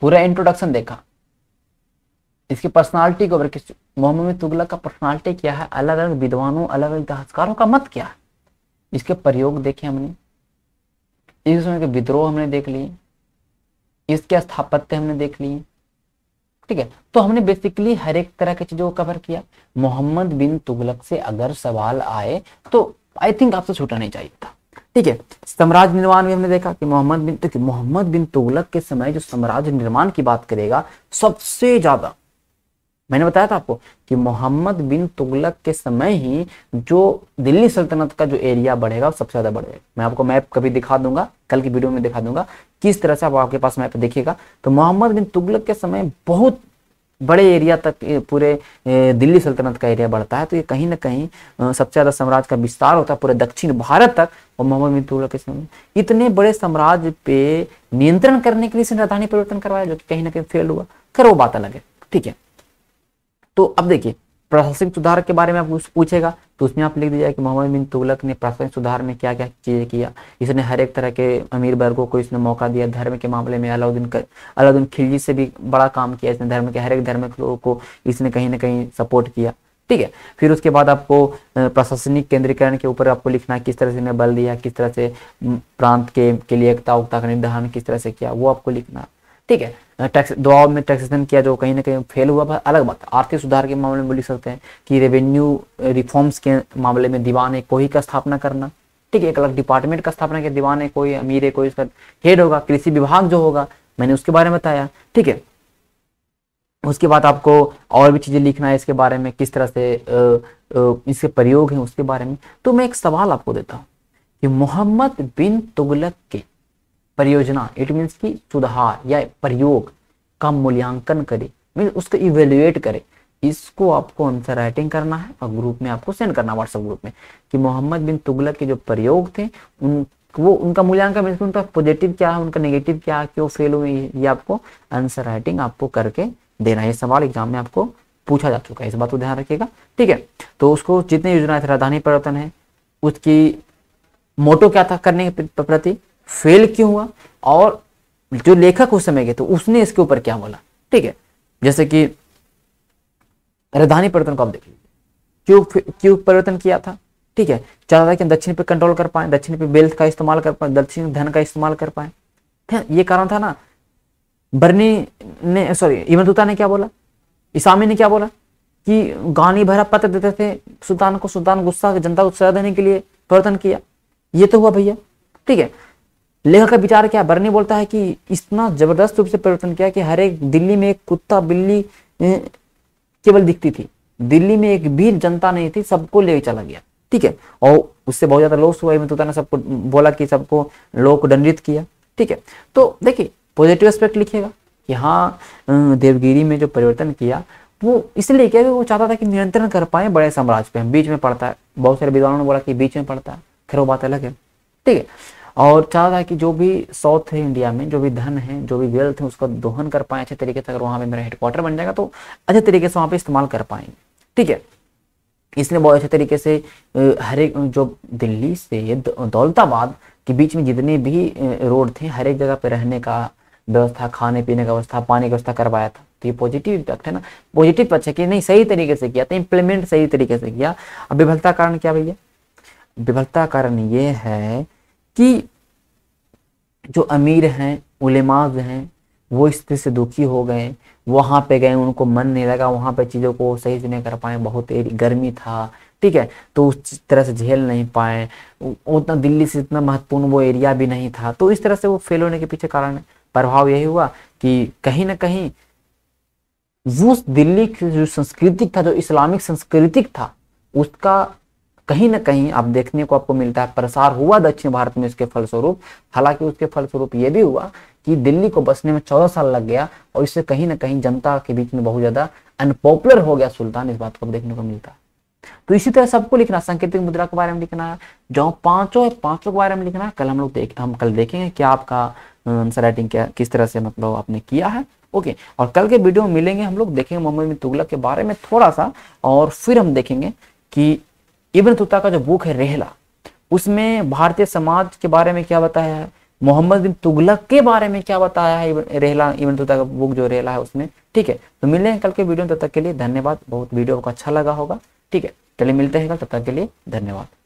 A: पूरा इंट्रोडक्शन देखा इसकी पर्सनालिटी को मोहम्मद तुगलक का पर्सनालिटी क्या है अलग अलग विद्वानों अलग अलग इतिहासकारों का मत क्या है इसके प्रयोग देखे हमने इसमें के विद्रोह हमने देख लिए इसके स्थापत्य हमने देख लिए ठीक है तो हमने बेसिकली हर एक तरह की चीजों को कवर किया मोहम्मद बिन तुगलक से अगर सवाल आए तो आई थिंक आपसे छूटा नहीं चाहिए था ठीक है साम्राज्य निर्माण भी हमने देखा कि मोहम्मद बिन देखिए मोहम्मद बिन तुगलक के समय जो साम्राज्य निर्माण की बात करेगा सबसे ज्यादा मैंने बताया था आपको कि मोहम्मद बिन तुगलक के समय ही जो दिल्ली सल्तनत का जो एरिया बढ़ेगा वो सबसे ज़्यादा बढ़ेगा मैं आपको मैप कभी दिखा दूंगा कल की वीडियो में दिखा दूंगा किस तरह से आप आपके पास मैप देखिएगा तो मोहम्मद बिन तुगलक के समय बहुत बड़े एरिया तक पूरे दिल्ली सल्तनत का एरिया बढ़ता है तो ये कहीं ना कहीं सबसे ज़्यादा साम्राज्य का विस्तार होता है पूरे दक्षिण भारत तक और मोहम्मद बिन तुगलक के समय इतने बड़े साम्राज्य पे नियंत्रण करने के लिए राजधानी परिवर्तन करवाया जो कि कहीं ना कहीं फेल हुआ खैर वो बात अलग है ठीक है तो अब देखिए प्रशासनिक सुधार के बारे में आप पूछेगा तो उसमें आप लिख दीजिए कि मोहम्मद बिन तुगलक ने प्रशासनिक सुधार में क्या क्या चीज़ें किया इसने हर एक तरह के अमीर वर्गों को इसने मौका दिया धर्म के मामले में अलाउद्दीन कर अलाउद्दीन खिलजी से भी बड़ा काम किया इसने धर्म के हर एक धर्म के लोगों को इसने कहीं ना कहीं सपोर्ट किया ठीक है फिर उसके बाद आपको प्रशासनिक केंद्रीकरण के ऊपर आपको लिखना है किस तरह से इन्हें बल दिया किस तरह से प्रांत के के लिए एकता उकता का निर्धारण किस तरह से किया वो आपको लिखना ठीक है टैक्स दबाव में टैक्सेशन किया जो तो कहीं ना कहीं फेल हुआ पर अलग बात आर्थिक सुधार के मामले में लिख सकते हैं कि रेवेन्यू रिफॉर्म्स के मामले में दीवान एक कोई का स्थापना करना ठीक है एक अलग डिपार्टमेंट का स्थापना किया दीवान है कोई अमीर है कोई उसका हेड होगा कृषि विभाग जो होगा मैंने उसके बारे में बताया ठीक है उसके बाद आपको और भी चीज़ें लिखना है इसके बारे में किस तरह से इसके प्रयोग है उसके बारे में तो मैं एक सवाल आपको देता हूँ कि मोहम्मद बिन तुगलक के परियोजना इट मीन्स कि सुधार या प्रयोग का मूल्यांकन करे मीन उसको इवेल्युएट करे इसको आपको आंसर राइटिंग करना है और ग्रुप में आपको सेंड करना व्हाट्सएप ग्रुप में कि मोहम्मद बिन तुगलक के जो प्रयोग थे उन वो उनका मूल्यांकन मीन उनका पॉजिटिव क्या है उनका नेगेटिव क्या है क्यों फेल हुई ये आपको आंसर राइटिंग आपको करके देना है सवाल एग्जाम में आपको पूछा जा चुका है इस बात को ध्यान रखिएगा ठीक है तो उसको जितनी योजना राजधानी परिवर्तन है उसकी मोटो क्या था करने के प्रति फेल क्यों हुआ और जो लेखक उस समय के थे उसने इसके ऊपर क्या बोला ठीक है जैसे कि राजधानी परिवर्तन को आप देख लीजिए क्यों क्यों परिवर्तन किया था ठीक है चाह रहा था कि दक्षिण पे कंट्रोल कर पाए दक्षिण पे वेल्थ का इस्तेमाल कर पाए दक्षिण धन का इस्तेमाल कर पाए ये कारण था ना बर्नी ने सॉरी इमरदूता ने क्या बोला इसामी ने क्या बोला कि गानी भरा पत्र देते थे सुल्तान को सुल्तान गुस्सा जनता को सजा देने के लिए परिवर्तन किया ये तो हुआ भैया ठीक है लेखक का विचार क्या बर्नी बोलता है कि इतना जबरदस्त रूप से परिवर्तन किया कि हर एक दिल्ली में एक कुत्ता बिल्ली केवल दिखती थी दिल्ली में एक भी जनता नहीं थी सबको ले चला गया ठीक है और उससे बहुत ज्यादा लॉस हुआ हिमतुता ने सबको बोला कि सबको लोग दंडित किया ठीक है तो देखिए पॉजिटिव एस्पेक्ट लिखेगा कि हाँ देवगिरी में जो परिवर्तन किया वो इसलिए क्या वो चाहता था कि नियंत्रण कर पाए बड़े साम्राज्य पे बीच में पड़ता है बहुत सारे विद्वानों ने बोला कि बीच में पड़ता है खैर वो बात अलग है ठीक है और चाह था कि जो भी साउथ है इंडिया में जो भी धन है जो भी वेल्थ है उसका दोहन कर पाए अच्छे तरीके से अगर वहां पर मेरा हेडक्वार्टर बन जाएगा तो अच्छे तरीके से वहां पर इस्तेमाल कर पाएंगे ठीक है इसने बहुत अच्छे तरीके से हर एक जो दिल्ली से दौलताबाद के बीच में जितने भी रोड थे हर एक जगह पे रहने का व्यवस्था खाने पीने का व्यवस्था पानी की व्यवस्था करवाया था तो ये पॉजिटिव इफेक्ट है ना पॉजिटिव पक्ष है कि नहीं सही तरीके से किया तो इम्प्लीमेंट सही तरीके से किया अब विफलता कारण क्या भैया विफलता कारण ये है कि जो अमीर हैं उलेमाज हैं वो इस से दुखी हो गए वहाँ पे गए उनको मन नहीं लगा वहाँ पे चीज़ों को सही से नहीं कर पाए बहुत गर्मी था ठीक है तो उस तरह से झेल नहीं पाए उतना दिल्ली से इतना महत्वपूर्ण वो एरिया भी नहीं था तो इस तरह से वो फेल होने के पीछे कारण प्रभाव यही हुआ कि कहीं ना कहीं वो दिल्ली की जो संस्कृतिक था जो इस्लामिक संस्कृतिक था उसका कहीं ना कहीं आप देखने को आपको मिलता है प्रसार हुआ दक्षिण भारत में इसके फलस्वरूप हालांकि उसके फलस्वरूप ये भी हुआ कि दिल्ली को बसने में चौदह साल लग गया और इससे कहीं ना कहीं जनता के बीच में बहुत ज्यादा अनपॉपुलर हो गया सुल्तान इस बात को देखने को मिलता है तो इसी तरह सबको लिखना सांकेतिक मुद्रा के बारे में लिखना है जो पांचों है पांचों के बारे में लिखना है कल हम लोग देख हम कल देखेंगे क्या आपका आंसर राइटिंग क्या किस तरह से मतलब आपने किया है ओके और कल के वीडियो में मिलेंगे हम लोग देखेंगे मोहम्मद बिन तुगलक के बारे में थोड़ा सा और फिर हम देखेंगे कि इब्न तुता का जो बुक है रेहला उसमें भारतीय समाज के बारे में क्या बताया है मोहम्मद बिन तुगलक के बारे में क्या बताया है रेहला इबन तुता का बुक जो रेहला है उसमें ठीक है तो मिलते हैं कल के वीडियो तब तक के लिए धन्यवाद बहुत वीडियो को अच्छा लगा होगा ठीक है चलिए मिलते हैं कल तब तक के लिए धन्यवाद